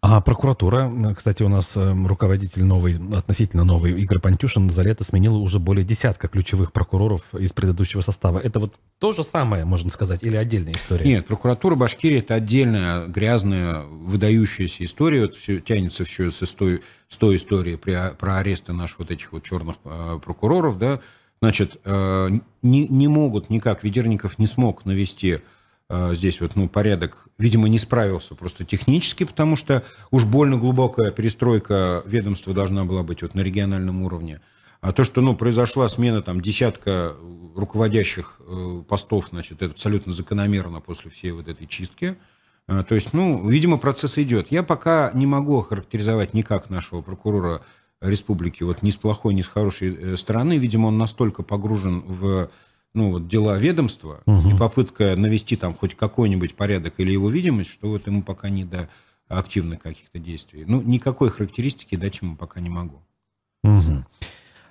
А прокуратура, э, кстати, у нас эм, руководитель новый, относительно новый, Игорь Пантюшин, за лето сменила уже более десятка ключевых прокуроров из предыдущего состава. Это вот то же самое, можно сказать, или отдельная история? Нет, прокуратура Башкирии – это отдельная, грязная, выдающаяся история. Вот все, тянется все с, истой, с той истории при, а, про аресты наших вот этих вот черных э, а, прокуроров, да. Значит, э, не, не могут никак, Ведерников не смог навести а, здесь вот, ну, порядок, видимо, не справился просто технически, потому что уж больно глубокая перестройка ведомства должна была быть вот на региональном уровне. А то, что, ну, произошла смена там десятка руководящих э, постов, значит, это абсолютно закономерно после всей вот этой чистки. А, то есть, ну, видимо, процесс идет. Я пока не могу охарактеризовать никак нашего прокурора республики вот ни с плохой, ни с хорошей э, стороны. Видимо, он настолько погружен в ну, вот дела ведомства угу. и попытка навести там хоть какой-нибудь порядок или его видимость, что вот ему пока не до активных каких-то действий. Ну, никакой характеристики дать ему пока не могу. Угу.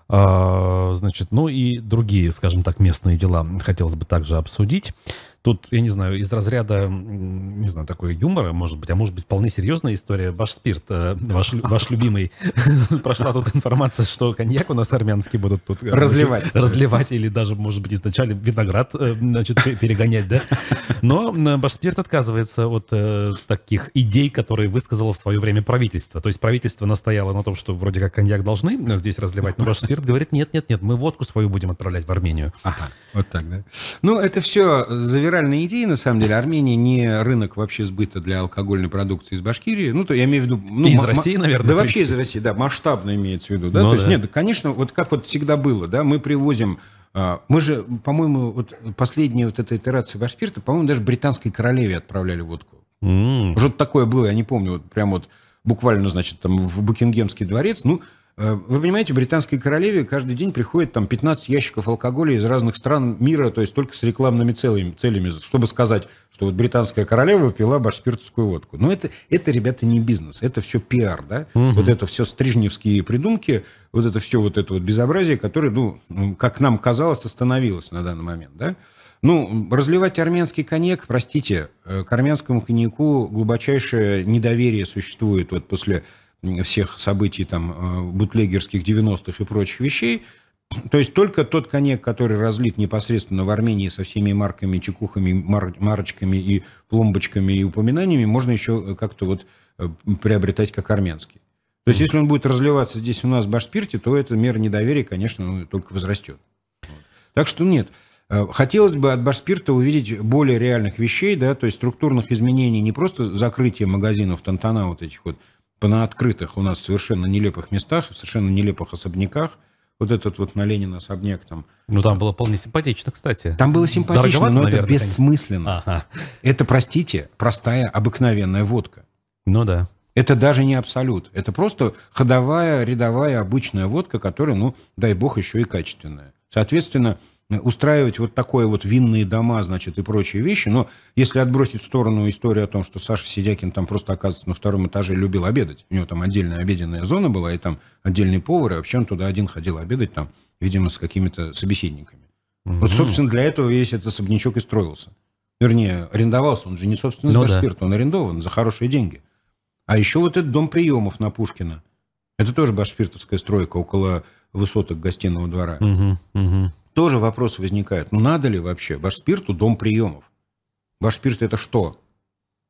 А, значит, ну и другие, скажем так, местные дела хотелось бы также обсудить. Тут, я не знаю, из разряда, не знаю, такой юмора, может быть, а может быть, вполне серьезная история. Ваш спирт, э, ваш, ваш любимый, прошла тут информация, что коньяк у нас армянский будут тут... Э, разливать. Разливать или даже, может быть, изначально виноград, э, значит, перегонять, да? Но ваш спирт отказывается от таких идей, которые высказало в свое время правительство. То есть правительство настояло на том, что вроде как коньяк должны здесь разливать, но ваш спирт говорит, нет-нет-нет, мы водку свою будем отправлять в Армению. Ага, вот так, да? Ну, это все завершается правильная идея, на самом деле. Армения не рынок вообще сбыта для алкогольной продукции из Башкирии. Ну, то я имею в виду... Ну, из России, наверное. Да вообще из России, да, масштабно имеется в виду. Да? Ну, то есть, нет, конечно, вот как вот всегда было, да, мы привозим... А, мы же, по-моему, вот последняя вот эта итерация Башпирта, по-моему, даже британской королеве отправляли водку. Mm. Что-то такое было, я не помню, вот прям вот буквально, значит, там в Букингемский дворец, ну, Э, вы понимаете, британской королеве каждый день приходит там 15 ящиков алкоголя из разных стран мира, то есть только с рекламными целями, целями чтобы сказать, что вот британская королева пила башкиртскую водку. Но это, это, ребята, не бизнес, это все пиар, да? Угу. Вот это все стрижневские придумки, вот это все вот это вот безобразие, которое, ну, ну, как нам казалось, остановилось на данный момент, да? Ну, разливать армянский коньяк, простите, э, к армянскому коньяку глубочайшее недоверие существует вот после всех событий там э, бутлегерских 90-х и прочих вещей. То есть только тот коньяк, который разлит непосредственно в Армении со всеми марками, чекухами, мар- марочками и пломбочками и упоминаниями, можно еще как-то вот э, приобретать как армянский. То есть если он будет разливаться здесь у нас в Башспирте, то эта мера недоверия, конечно, ну, только возрастет. Так что нет. Э, хотелось бы от Башспирта увидеть более реальных вещей, да, то есть структурных изменений, не просто закрытие магазинов Тантана вот этих вот, на открытых у нас совершенно нелепых местах, в совершенно нелепых особняках. Вот этот вот на Ленина особняк там. Ну, там было вполне симпатично, кстати. Там было симпатично, Дороговато, но наверное, это бессмысленно. Ага. Это, простите, простая обыкновенная водка. Ну да. Это даже не абсолют. Это просто ходовая, рядовая, обычная водка, которая, ну, дай бог, еще и качественная. Соответственно, Э, устраивать вот такое вот винные дома, значит, и прочие вещи. Но если отбросить в сторону историю о том, что Саша Сидякин там просто, оказывается, на втором этаже любил обедать. У него там отдельная обеденная зона была, и там отдельный повар, и вообще он туда один ходил обедать там, видимо, с какими-то собеседниками. Угу. Вот, собственно, для этого весь этот особнячок и строился. Вернее, арендовался, он же не собственность ну, Башкирта, да. он арендован за хорошие деньги. А еще вот этот дом приемов на Пушкина. Это тоже башпиртовская стройка около высоток гостиного двора. Угу, угу тоже вопросы возникают. Ну, надо ли вообще Башспирту дом приемов? Башспирт это что?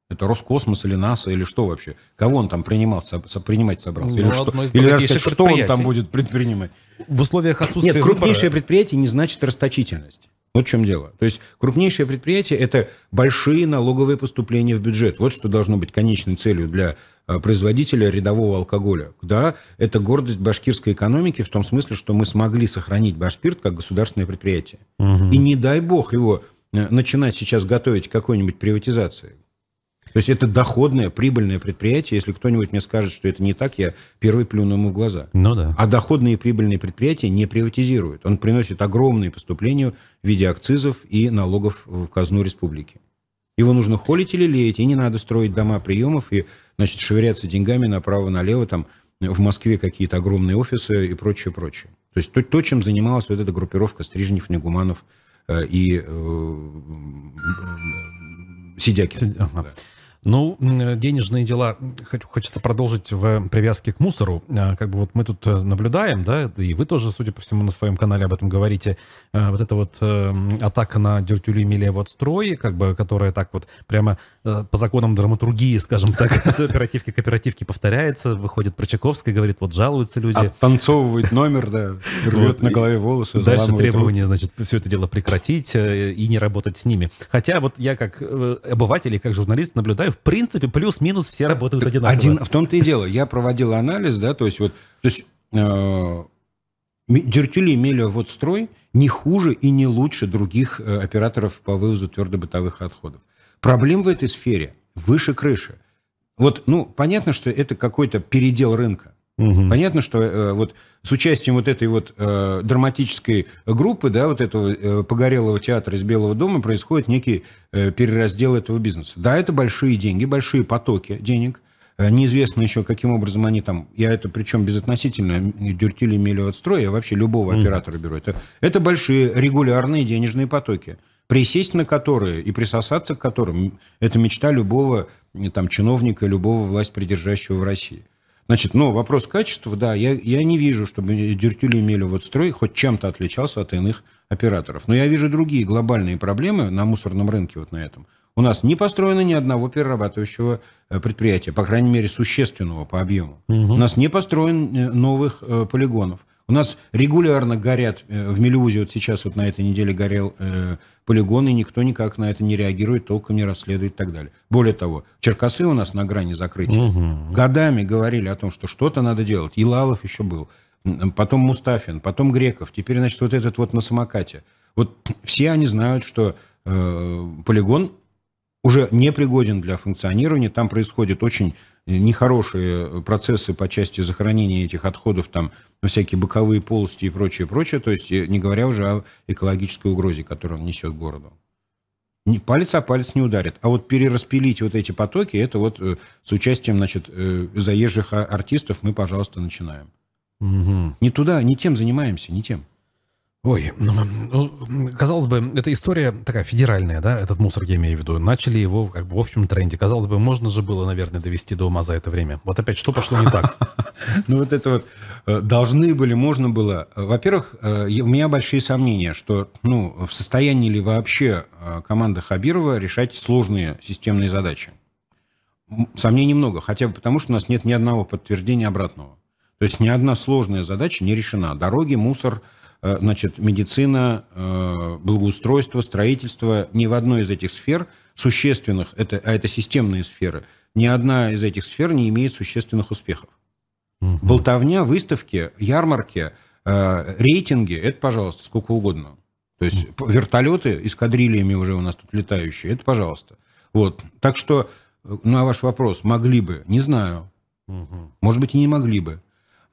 Это Роскосмос или НАСА, или что вообще? Кого он там принимал, принимать собрался? Ну, или что, или рассказать, что он там будет предпринимать? В условиях отсутствия Нет, крупнейшее выбора. предприятие не значит расточительность. Вот в чем дело. То есть крупнейшее предприятие – это большие налоговые поступления в бюджет. Вот что должно быть конечной целью для Э, производителя рядового алкоголя. Да, это гордость башкирской экономики в том смысле, что мы смогли сохранить Башпирт как государственное предприятие. Угу. И не дай бог его э, начинать сейчас готовить к какой-нибудь приватизации. То есть это доходное, прибыльное предприятие. Если кто-нибудь мне скажет, что это не так, я первый плюну ему в глаза. Ну да. А доходные и прибыльные предприятия не приватизируют. Он приносит огромные поступления в виде акцизов и налогов в казну республики. Его нужно холить или леять, и не надо строить дома приемов и значит, швыряться деньгами направо-налево, там, в Москве какие-то огромные офисы и прочее, прочее. То есть то, то чем занималась вот эта группировка Стрижнев, Негуманов э, и э, Сидякин. Сидя... Да. Ну, денежные дела, хочется продолжить в привязке к мусору. А, как бы вот мы тут э, наблюдаем, да, и вы тоже, судя по всему, на своем канале об этом говорите, а, вот эта вот эм, атака на Дюртюли Милеводстрой, как бы, которая так вот прямо э, по законам драматургии, скажем так, оперативки к повторяется, выходит Прочаковская, говорит, вот жалуются люди. Оттанцовывает номер, да, рвет на голове волосы, Дальше требование, значит, все это дело прекратить э, и не работать с ними. Хотя вот я как обыватель и как журналист наблюдаю, в принципе, плюс-минус все работают так одинаково. Один, в том-то и дело. Я проводил анализ, да, то есть вот, то есть э, Дюртюли Мелио вот строй не хуже и не лучше других э, операторов по вывозу твердобытовых отходов. Проблем в этой сфере выше крыши. Вот, ну, понятно, что это какой-то передел рынка. Угу. Понятно, что э, вот с участием вот этой вот э, драматической группы, да, вот этого э, погорелого театра из Белого дома происходит некий э, перераздел этого бизнеса. Да, это большие деньги, большие потоки денег. Э, неизвестно еще, каким образом они там... Я это причем безотносительно дюртили имели отстрой, я вообще любого угу. оператора беру. Это, это большие регулярные денежные потоки присесть на которые и присосаться к которым, это мечта любого там, чиновника, любого власть придержащего в России. Значит, но ну, вопрос качества, да, я, я не вижу, чтобы Дюртюли имели вот строй хоть чем-то отличался от иных операторов. Но я вижу другие глобальные проблемы на мусорном рынке вот на этом. У нас не построено ни одного перерабатывающего э, предприятия, по крайней мере, существенного по объему. Угу. У нас не построен э, новых э, полигонов. У нас регулярно горят, э, в Мелюзе вот сейчас вот на этой неделе горел э, полигон, и никто никак на это не реагирует, толком не расследует и так далее. Более того, Черкасы у нас на грани закрытия. Угу. Годами говорили о том, что что-то надо делать. Илалов еще был, потом Мустафин, потом Греков, теперь, значит, вот этот вот на самокате. Вот все они знают, что э, полигон уже не пригоден для функционирования, там происходит очень нехорошие э, процессы по части захоронения этих отходов, там, всякие боковые полости и прочее, прочее, то есть э, не говоря уже о экологической угрозе, которую он несет городу. палец о палец не ударит. А вот перераспилить вот эти потоки, это вот э, с участием, значит, заезжих а, артистов мы, пожалуйста, начинаем. Угу. Не туда, не тем занимаемся, не тем. Ой, ну, ну, казалось бы, эта история такая федеральная, да, этот мусор, я имею в виду. Начали его как бы в общем тренде. Казалось бы, можно же было, наверное, довести до ума за это время. Вот опять, что пошло не так? Ну вот это вот, э, должны были, можно было. Во-первых, э, у меня большие сомнения, что, ну, в состоянии ли вообще э, команда Хабирова решать сложные системные задачи. Сомнений много, хотя бы потому, что у нас нет ни одного подтверждения обратного. То есть ни одна сложная задача не решена. Дороги, мусор, Э, значит, медицина, э, благоустройство, строительство, ни в одной из этих сфер существенных, это, а это системные сферы, ни одна из этих сфер не имеет существенных успехов. Угу. Болтовня, выставки, ярмарки, э, рейтинги, это, пожалуйста, сколько угодно. То есть вертолеты эскадрильями уже у нас тут летающие, это, пожалуйста. Вот. Так что ну а ваш вопрос, могли бы, не знаю. Угу. Может быть, и не могли бы.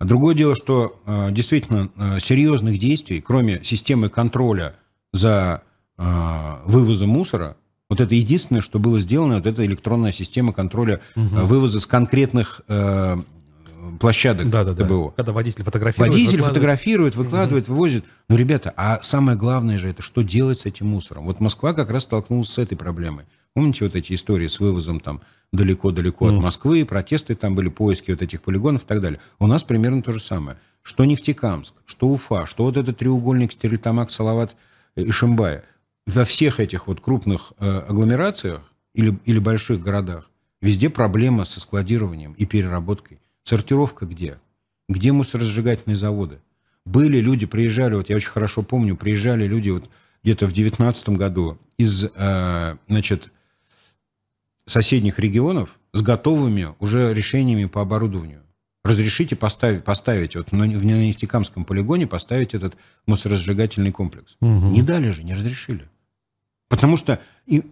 Другое дело, что э, действительно э, серьезных действий, кроме системы контроля за э, вывозом мусора, вот это единственное, что было сделано, вот эта электронная система контроля угу. вывоза с конкретных площадок да, да, ТБО. Да. Когда водитель фотографирует. Водитель выкладывает. фотографирует, выкладывает, угу. вывозит. Ну, ребята, а самое главное же это, что делать с этим мусором. Вот Москва как раз столкнулась с этой проблемой. Помните вот эти истории с вывозом там далеко-далеко от Москвы, протесты там были, поиски вот этих полигонов и так далее. У нас примерно то же самое. Что Нефтекамск, что Уфа, что вот этот треугольник Стерлитамак, Салават э, и Шимбая. Во всех этих вот крупных э, агломерациях или, или больших городах везде проблема со складированием и переработкой. Сортировка где? Где мусоросжигательные заводы? Были люди, приезжали, вот я очень хорошо помню, приезжали люди вот где-то в девятнадцатом году из, э, значит, соседних регионов с готовыми уже решениями по оборудованию. Разрешите поставить, поставить вот на, в Нефтекамском полигоне поставить этот мусоросжигательный комплекс. Угу. Не дали же, не разрешили. Потому что и,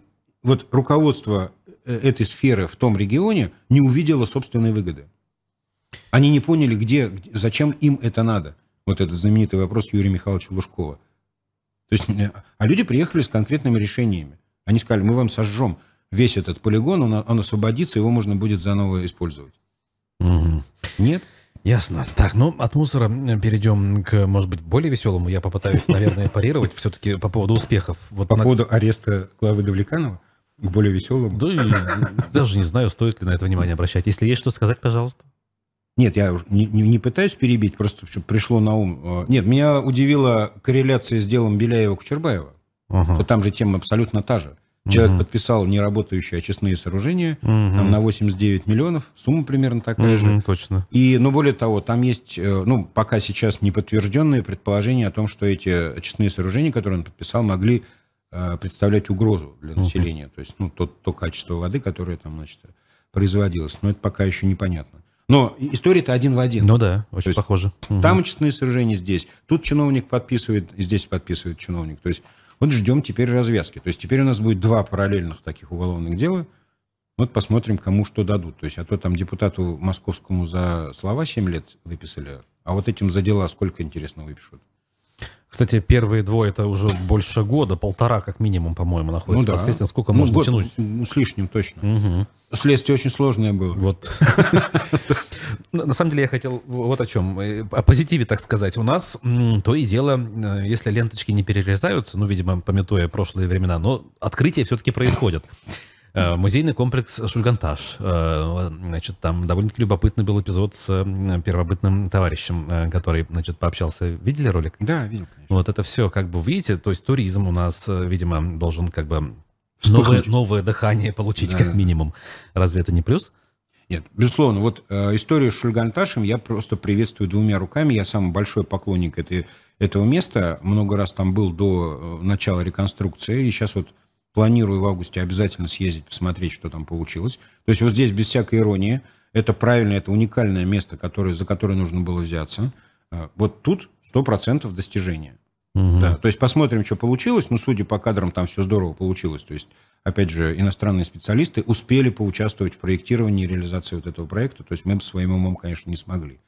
вот руководство э, этой сферы в том регионе не увидело собственной выгоды. Они не поняли, где, зачем им это надо. Вот этот знаменитый вопрос Юрия Михайловича Лужкова. То есть, э, а люди приехали с конкретными решениями. Они сказали, мы вам сожжем весь этот полигон, он, он освободится, его можно будет заново использовать. Угу. Нет? Ясно. Так, ну от мусора перейдем к, может быть, более веселому. Я попытаюсь, наверное, парировать все-таки по поводу успехов. Вот по на... поводу ареста Клавы Давлеканова К более веселому? Да, и, даже не знаю, стоит ли на это внимание обращать. Если есть что сказать, пожалуйста. Нет, я не, не, не пытаюсь перебить, просто пришло на ум. А, нет, меня удивила корреляция с делом Беляева-Кучербаева. Угу. Что там же тема абсолютно та же. Человек угу. подписал не работающие очистные а сооружения, угу. там на 89 миллионов, сумма примерно такая угу, же. Точно. И, ну, более того, там есть, э, ну, пока сейчас неподтвержденные предположения о том, что эти очистные сооружения, которые он подписал, могли э, представлять угрозу для населения. Угу. То есть, ну, то, то качество воды, которое там, значит, производилось. Но это пока еще непонятно. Но история-то один в один. Ну да, очень то похоже. Там очистные сооружения здесь. Тут чиновник подписывает, здесь подписывает чиновник. То есть вот ждем теперь развязки. То есть теперь у нас будет два параллельных таких уголовных дела. Вот посмотрим, кому что дадут. То есть, а то там депутату московскому за слова 7 лет выписали, а вот этим за дела сколько, интересно, выпишут. Кстати, первые двое это уже больше года, полтора как минимум, по-моему, находится. Ну да. Последствия сколько ну, можно год тянуть? С лишним точно. Угу. Следствие очень сложное было. Вот. На самом деле я хотел вот о чем. Э, о позитиве, так сказать. У нас то и дело, э, если ленточки не перерезаются, ну, видимо, пометуя прошлые времена, но открытия все-таки происходят. Э, музейный комплекс Шульганташ. Э, значит, там довольно-таки любопытный был эпизод с первобытным товарищем, э, который, значит, пообщался. Видели ролик? Да, видел. Конечно. Вот это все, как бы, видите, то есть туризм у нас, видимо, должен как бы новое, новое дыхание получить да. как минимум. Разве это не плюс? Нет, безусловно. Вот историю с Шульганташем я просто приветствую двумя руками. Я самый большой поклонник этой, этого места. Много раз там был до начала реконструкции. И сейчас вот Планирую в августе обязательно съездить, посмотреть, что там получилось. То есть вот здесь без всякой иронии. Это правильно, это уникальное место, которое, за которое нужно было взяться. А, вот тут 100% достижения. Угу. Да, то есть посмотрим, что получилось. Ну, судя по кадрам, там все здорово получилось. То есть, опять же, иностранные специалисты успели поучаствовать в проектировании и реализации вот этого проекта. То есть мы бы своим умом, конечно, не смогли.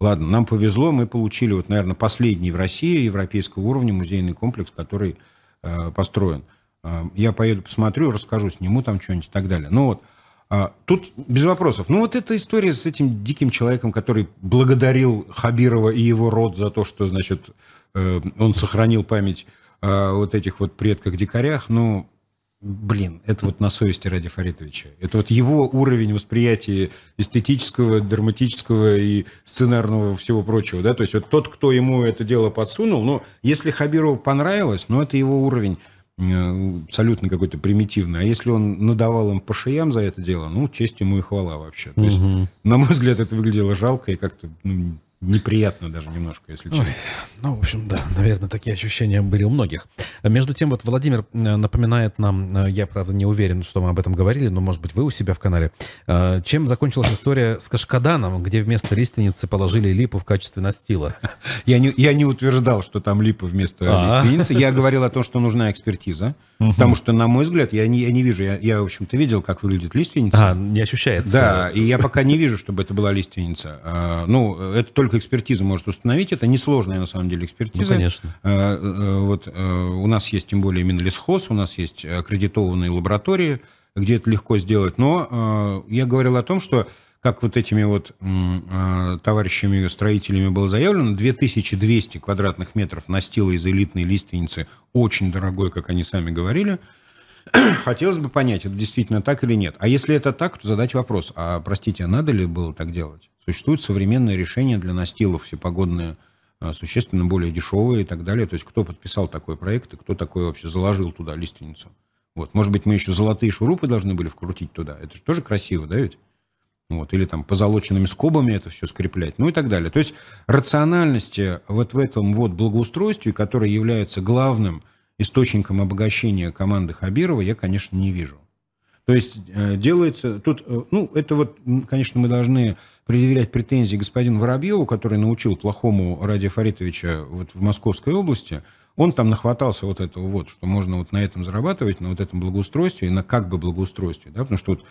Ладно, нам повезло, мы получили, вот, наверное, последний в России европейского уровня музейный комплекс, который э, построен. А, я поеду, посмотрю, расскажу, сниму там что-нибудь и так далее. Ну вот, а, тут без вопросов. Ну вот эта история с этим диким человеком, который благодарил Хабирова и его род за то, что, значит, э, он сохранил память вот этих вот предках-дикарях, ну, блин, это вот на совести Ради Фаритовича. Это вот его уровень восприятия эстетического, драматического и сценарного всего прочего, да, то есть вот тот, кто ему это дело подсунул, ну, если Хабирову понравилось, ну, это его уровень Э, абсолютно какой-то примитивный. А если он надавал им по шеям за это дело, ну, честь ему и хвала вообще. То угу. есть, на мой взгляд, это выглядело жалко и как-то ну, неприятно даже немножко, если честно. Ой, ну, в общем, да, наверное, такие ощущения были у многих. Между тем, вот Владимир э, напоминает нам, э, я, правда, не уверен, что мы об этом говорили, но, может быть, вы у себя в канале, э, чем закончилась история с Кашкаданом, где вместо лиственницы положили липу в качестве настила? Я не, я не утверждал, что там липа вместо А-а-а. лиственницы. Я говорил о том, что нужна экспертиза, угу. потому что, на мой взгляд, я не, я не вижу, я, я, в общем-то, видел, как выглядит лиственница. А, не ощущается. Да, и я пока не вижу, чтобы это была лиственница. А, ну, это только только экспертиза может установить это. Несложная, на самом деле, экспертиза. Ну, конечно. Э, э, вот э, у нас есть, тем более, Минлесхоз, у нас есть аккредитованные лаборатории, где это легко сделать. Но я говорил о том, что как вот этими вот товарищами-строителями было заявлено, 2200 квадратных метров настила из элитной лиственницы, очень дорогой, как они сами говорили, хотелось бы понять, это действительно так или нет. А если это так, то задать вопрос, а, простите, а надо ли было так делать? Существуют современные решения для настилов всепогодные, а, существенно более дешевые и так далее. То есть кто подписал такой проект и кто такой вообще заложил туда лиственницу. Вот. Может быть, мы еще золотые шурупы должны были вкрутить туда. Это же тоже красиво, да ведь? Вот. Или там позолоченными скобами это все скреплять. Ну и так далее. То есть рациональности вот в этом вот благоустройстве, которое является главным источником обогащения команды Хабирова, я, конечно, не вижу. То есть э, делается тут, э, ну, это вот, конечно, мы должны предъявлять претензии господину Воробьеву, который научил плохому Радия Фаритовича вот в Московской области, он там нахватался вот этого вот, что можно вот на этом зарабатывать, на вот этом благоустройстве и на как бы благоустройстве, да, потому что вот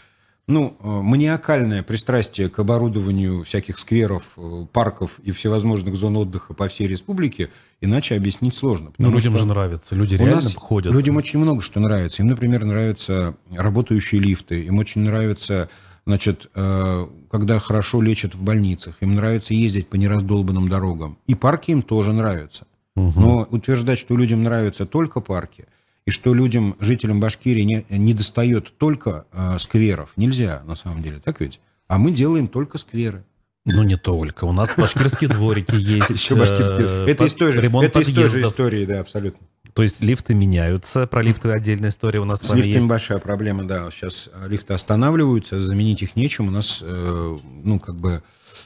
ну, э, маниакальное пристрастие к оборудованию всяких скверов, э, парков и всевозможных зон отдыха по всей республике, иначе объяснить сложно. Ну, людям же нравится, люди реально нас ходят. Людям очень много что нравится. Им, например, нравятся работающие лифты, им очень нравятся Значит, э, когда хорошо лечат в больницах, им нравится ездить по нераздолбанным дорогам. И парки им тоже нравятся. Угу. Но утверждать, что людям нравятся только парки, и что людям, жителям Башкирии не, не достает только э, скверов, нельзя, на самом деле, так ведь? А мы делаем только скверы. Ну, не только. У нас башкирские дворики есть. Еще башкирские. Э, это из той же истории, да, абсолютно. То есть лифты меняются, про лифты отдельная история у нас. С лифтами есть. большая проблема, да. Сейчас э, лифты останавливаются, заменить их нечем. У нас, э, ну, как бы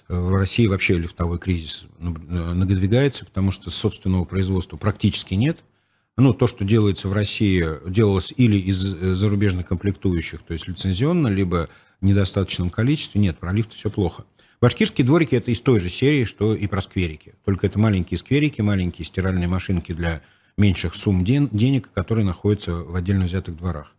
э, в России вообще лифтовой кризис нагодвигается, потому что собственного производства практически нет. Ну, то, что делается в России, делалось или из зарубежных комплектующих, то есть лицензионно, либо в недостаточном количестве. Нет, про лифты все плохо. Башкирские дворики это из той же серии, что и про скверики. Только это маленькие скверики, маленькие стиральные машинки для меньших сумм ден, денег, которые находятся в отдельно взятых дворах.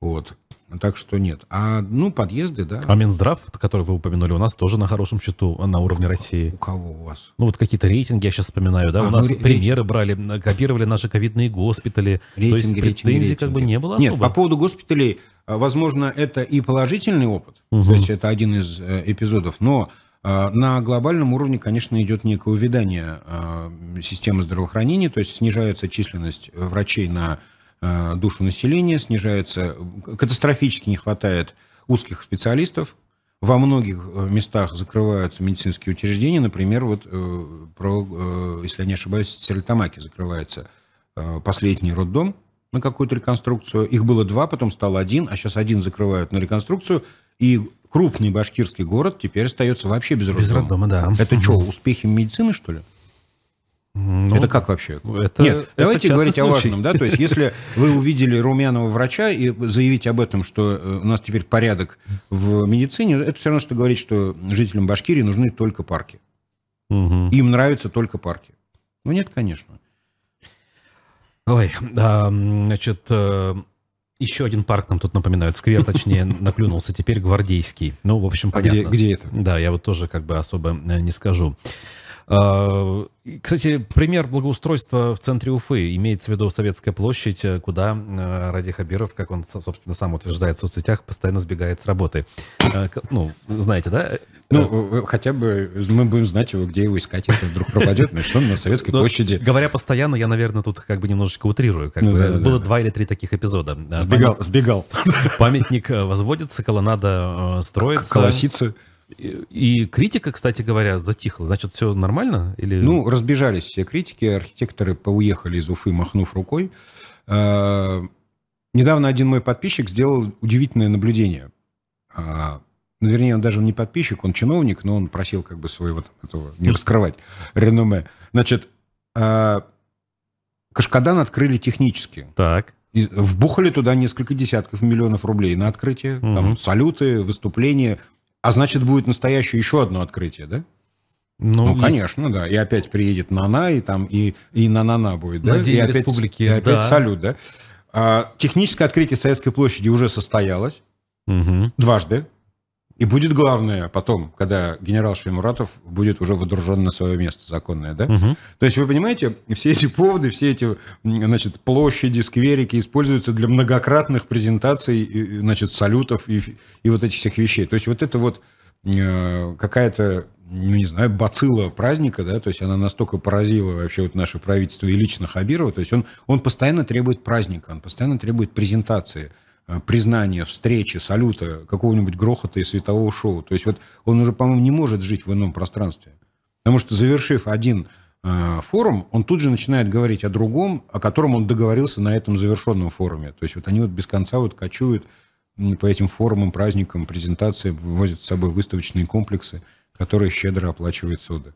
Вот. Так что нет. А, ну, подъезды, да. А Минздрав, который вы упомянули, у нас тоже на хорошем счету а, на уровне России. У кого у вас? Ну, вот какие-то рейтинги я сейчас вспоминаю, да? А, у ну, нас ну, примеры рейтинг. брали, копировали наши ковидные госпитали. Рейтинги, То есть претензий рейтинги, как бы не было особо. Нет, по поводу госпиталей, а, возможно, это и положительный опыт. Угу. То есть это один из э, эпизодов. Но а, на глобальном уровне, конечно, идет некое увядание а, системы здравоохранения, то есть снижается численность э, врачей на а, душу населения, снижается, э, катастрофически не хватает узких специалистов, во многих э, местах закрываются медицинские учреждения, например, вот про, если я не ошибаюсь, в Саритамаке закрывается последний роддом на какую-то реконструкцию. Их было два, потом стал один, а сейчас один закрывают на реконструкцию, и крупный башкирский город теперь остается вообще без роддома. Без роддома, да. Это что, успехи медицины, что ли? Ну, это как вообще? Ну, это, Нет, это давайте говорить случай. о важном, да, то есть если вы увидели румяного врача и заявить об этом, что э, у нас теперь порядок в медицине, это все равно, что говорить, что жителям Башкирии нужны только парки. Угу. Им нравятся только парки. Ну нет, конечно. Ой, а, значит, э, еще один парк нам тут напоминают, сквер, точнее, наклюнулся теперь гвардейский. Ну, в общем, а Где, где это? Да, я вот тоже как бы особо э, не скажу. А, кстати, пример благоустройства в центре Уфы. Имеется в виду Советская площадь, э, куда э, Ради Хабиров, как он, собственно, сам утверждает в соцсетях, постоянно сбегает с работы. Э, ну, знаете, да? Ну, хотя бы мы будем знать его, где его искать, если вдруг пропадет, на что на Советской Но, ну, площади. Говоря постоянно, я, наверное, тут как бы немножечко утрирую. Как ну, бы. Да, Было да, два да. или три таких эпизода. Сбегал, Памят... сбегал. Памятник возводится, колоннада строится. Колосится. И критика, кстати говоря, затихла. Значит, все нормально? Или... Ну, разбежались все критики. Архитекторы поуехали из Уфы, махнув рукой. А, недавно один мой подписчик сделал удивительное наблюдение. А, ну, вернее, он даже не подписчик, он чиновник, но он просил как бы своего там, этого, не раскрывать реноме. Значит, а, Кашкадан открыли технически. Так. И вбухали туда несколько десятков миллионов рублей на открытие. Угу. Там салюты, выступления, а значит, будет настоящее еще одно открытие, да? Ну, ну есть... конечно, да. И опять приедет Нана, и там и, и Нанана будет, да? На День и опять, Республики, и опять да. салют, да? А, техническое открытие Советской площади уже состоялось. Угу. Дважды. И будет главное потом, когда генерал Шеймуратов будет уже водружен на свое место законное, да? Угу. То есть вы понимаете, все эти поводы, все эти, значит, площади, скверики используются для многократных презентаций, значит, салютов и, и вот этих всех вещей. То есть вот это вот э, какая-то, ну, не знаю, бацилла праздника, да, то есть она настолько поразила вообще вот наше правительство и лично Хабирова, то есть он, он постоянно требует праздника, он постоянно требует презентации – Э, признания, встречи, салюта, какого-нибудь грохота и светового шоу. То есть вот он уже, по-моему, не может жить в ином пространстве. Потому что, завершив один э, форум, он тут же начинает говорить о другом, о котором он договорился на этом завершенном форуме. То есть вот они вот без конца вот кочуют по этим форумам, праздникам, презентациям, возят с собой выставочные комплексы, которые щедро оплачивает суды.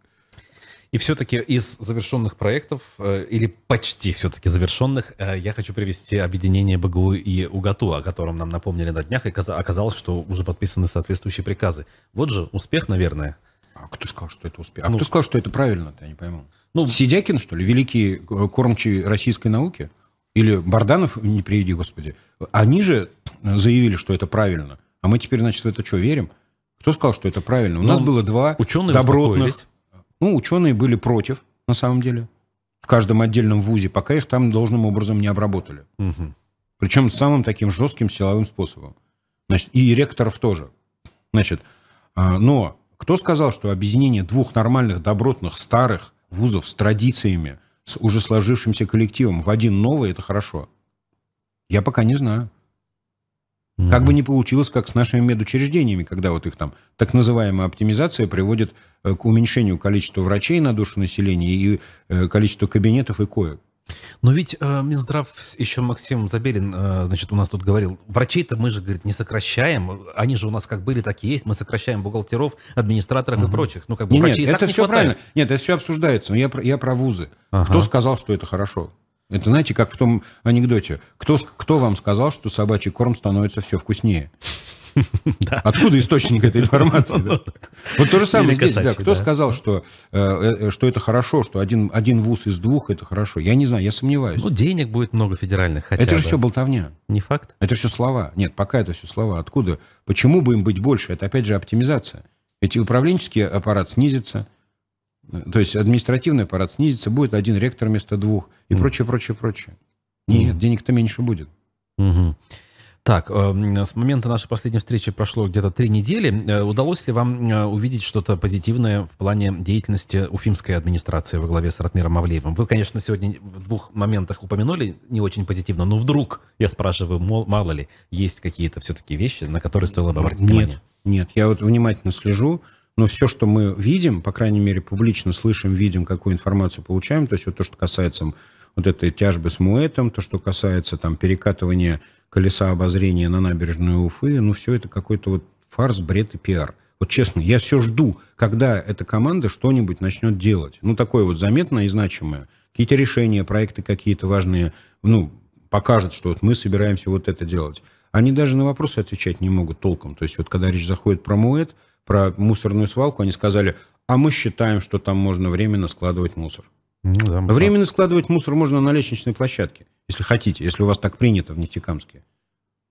И все-таки из завершенных проектов, э, или почти все-таки завершенных, э, я хочу привести объединение БГУ и УГАТУ, о котором нам напомнили на днях, и оказалось, что уже подписаны соответствующие приказы. Вот же успех, наверное. А кто сказал, что это успех? А ну, кто сказал, что это правильно? Я не пойму. Ну, Сидякин, что ли, великий э, кормчий российской науки? Или Барданов, не приведи, господи. Они же заявили, что это правильно. А мы теперь, значит, в это что, верим? Кто сказал, что это правильно? У ну, нас было два добротных ну, ученые были против, на самом деле, в каждом отдельном вузе, пока их там должным образом не обработали. Угу. Причем самым таким жестким силовым способом. Значит, и ректоров тоже. Значит, а, но кто сказал, что объединение двух нормальных, добротных, старых вузов с традициями, с уже сложившимся коллективом в один новый – это хорошо? Я пока не знаю. Mm. Как бы не получилось, как с нашими медучреждениями, когда вот их там так называемая оптимизация приводит э, к уменьшению количества врачей на душу населения и э, количества кабинетов и коек. Но ведь э, Минздрав, еще Максим Забелин, э, значит, у нас тут говорил, врачей-то мы же, говорит, не сокращаем, они же у нас как были, так и есть, мы сокращаем бухгалтеров, администраторов угу. и прочих. Ну, как бы нет, врачей нет, это все не правильно. Нет, это все обсуждается. Но я, я про вузы. Ага. Кто сказал, что это хорошо? Это знаете, как в том анекдоте. Кто, кто вам сказал, что собачий корм становится все вкуснее? Откуда источник этой информации? Вот то же самое здесь. Кто сказал, что, э, э, э, что это хорошо, что один, один вуз из двух это хорошо? Я не знаю, я сомневаюсь. Ну, денег будет много федеральных Это же все болтовня. Не факт? Это все слова. Нет, пока это все слова. Откуда? Почему бы им быть больше? Это опять же оптимизация. Эти управленческий аппарат снизится, то есть административный аппарат снизится, будет один ректор вместо двух и mm. прочее, прочее, прочее. Нет, mm. денег-то меньше будет. Mm-hmm. Так, эм, с момента нашей последней встречи прошло где-то три недели. Э, удалось ли вам э, увидеть что-то позитивное в плане деятельности уфимской администрации во главе с Ратмиром Мавлеевым? Вы, конечно, сегодня в двух моментах упомянули не очень позитивно, но вдруг, я спрашиваю, мало ли, есть какие-то все-таки вещи, на которые стоило бы обратить внимание? Нет, нет, я вот внимательно слежу но все, что мы видим, по крайней мере, публично слышим, видим, какую информацию получаем, то есть вот то, что касается вот этой тяжбы с Муэтом, то, что касается там перекатывания колеса обозрения на набережную Уфы, ну, все это какой-то вот фарс, бред и пиар. Вот честно, я все жду, когда эта команда что-нибудь начнет делать. Ну, такое вот заметное и значимое. Какие-то решения, проекты какие-то важные, ну, покажут, что вот мы собираемся вот это делать. Они даже на вопросы отвечать не могут толком. То есть вот когда речь заходит про Муэт, про мусорную свалку, они сказали, а мы считаем, что там можно временно складывать мусор. Ну, да, мы... временно складывать мусор можно на лестничной площадке, если хотите, если у вас так принято в Нефтекамске.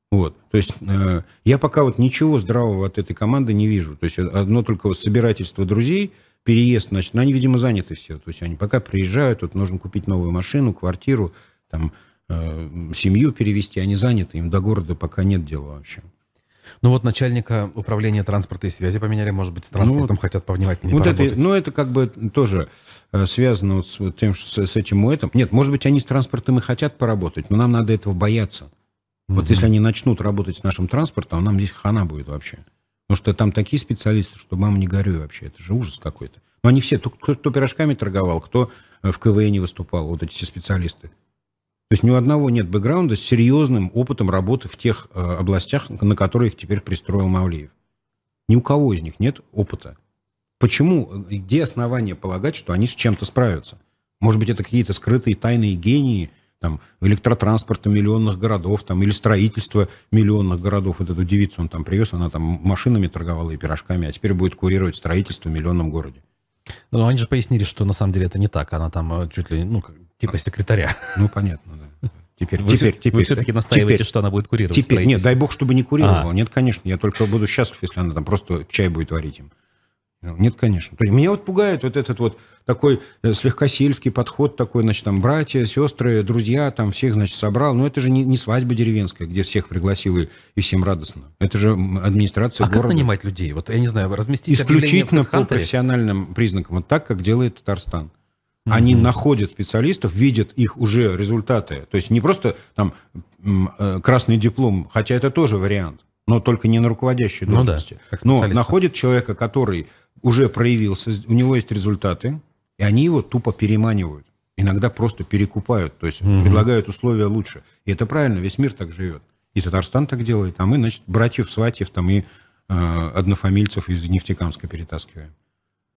Вот. То есть э, я пока вот ничего здравого от этой команды не вижу. То есть одно только вот собирательство друзей, переезд, значит, ну, они, видимо, заняты все. То есть они пока приезжают, тут вот нужно купить новую машину, квартиру, там, э, семью перевести, они заняты, им до города пока нет дела вообще. Ну вот начальника управления транспорта и связи поменяли, может быть, с транспортом ну, хотят повнимательнее вот поработать. Это, ну это как бы тоже э, связано вот с вот тем, что с, с этим и этим. Нет, может быть, они с транспортом и хотят поработать, но нам надо этого бояться. mm Вот если они начнут работать с нашим транспортом, а нам здесь хана будет вообще. Потому что там такие специалисты, что мама не горю вообще. Это же ужас какой-то. Но они все, кто, кто пирожками торговал, кто э, в КВН не выступал, вот эти все специалисты. То есть ни у одного нет бэкграунда с серьезным опытом работы в тех э, областях, на которые их теперь пристроил Мавлеев. Ни у кого из них нет опыта. Почему? Э, где основания полагать, что они с чем-то справятся? Может быть, это какие-то скрытые тайные гении, там, электротранспорта миллионных городов, там, или строительства миллионных городов. Вот эту девицу он там привез, она там машинами торговала и пирожками, а теперь будет курировать строительство в миллионном городе. Ну, они же пояснили, что на самом деле это не так. Она там э, чуть ли, ну, Типа а. секретаря. Ну, понятно, да. Теперь, вы, теперь, теперь. Вы все-таки настаиваете, теперь, что она будет курировать? Теперь, нет, дай бог, чтобы не курировала. А. Нет, конечно, я только буду счастлив, если она там просто чай будет варить им. Ну, нет, конечно. То есть, меня вот пугает вот этот вот такой э, слегка сельский подход, такой, значит, там, братья, сестры, друзья, там, всех, значит, собрал. Но это же не, не свадьба деревенская, где всех пригласил и, и всем радостно. Это же администрация а города. как нанимать людей? Вот, я не знаю, разместить Исключительно по профессиональным признакам. Вот так, как делает Татарстан mm Они находят специалистов, видят их уже результаты. То есть не просто там э, красный диплом, хотя это тоже вариант, но только не на руководящей должности. Ну да, но находит человека, который уже проявился, у него есть результаты, и они его тупо переманивают. Иногда просто перекупают, то есть угу. предлагают условия лучше. И это правильно, весь мир так живет. И Татарстан так делает, а мы, значит, братьев, сватьев там и э, однофамильцев из Нефтекамска перетаскиваем.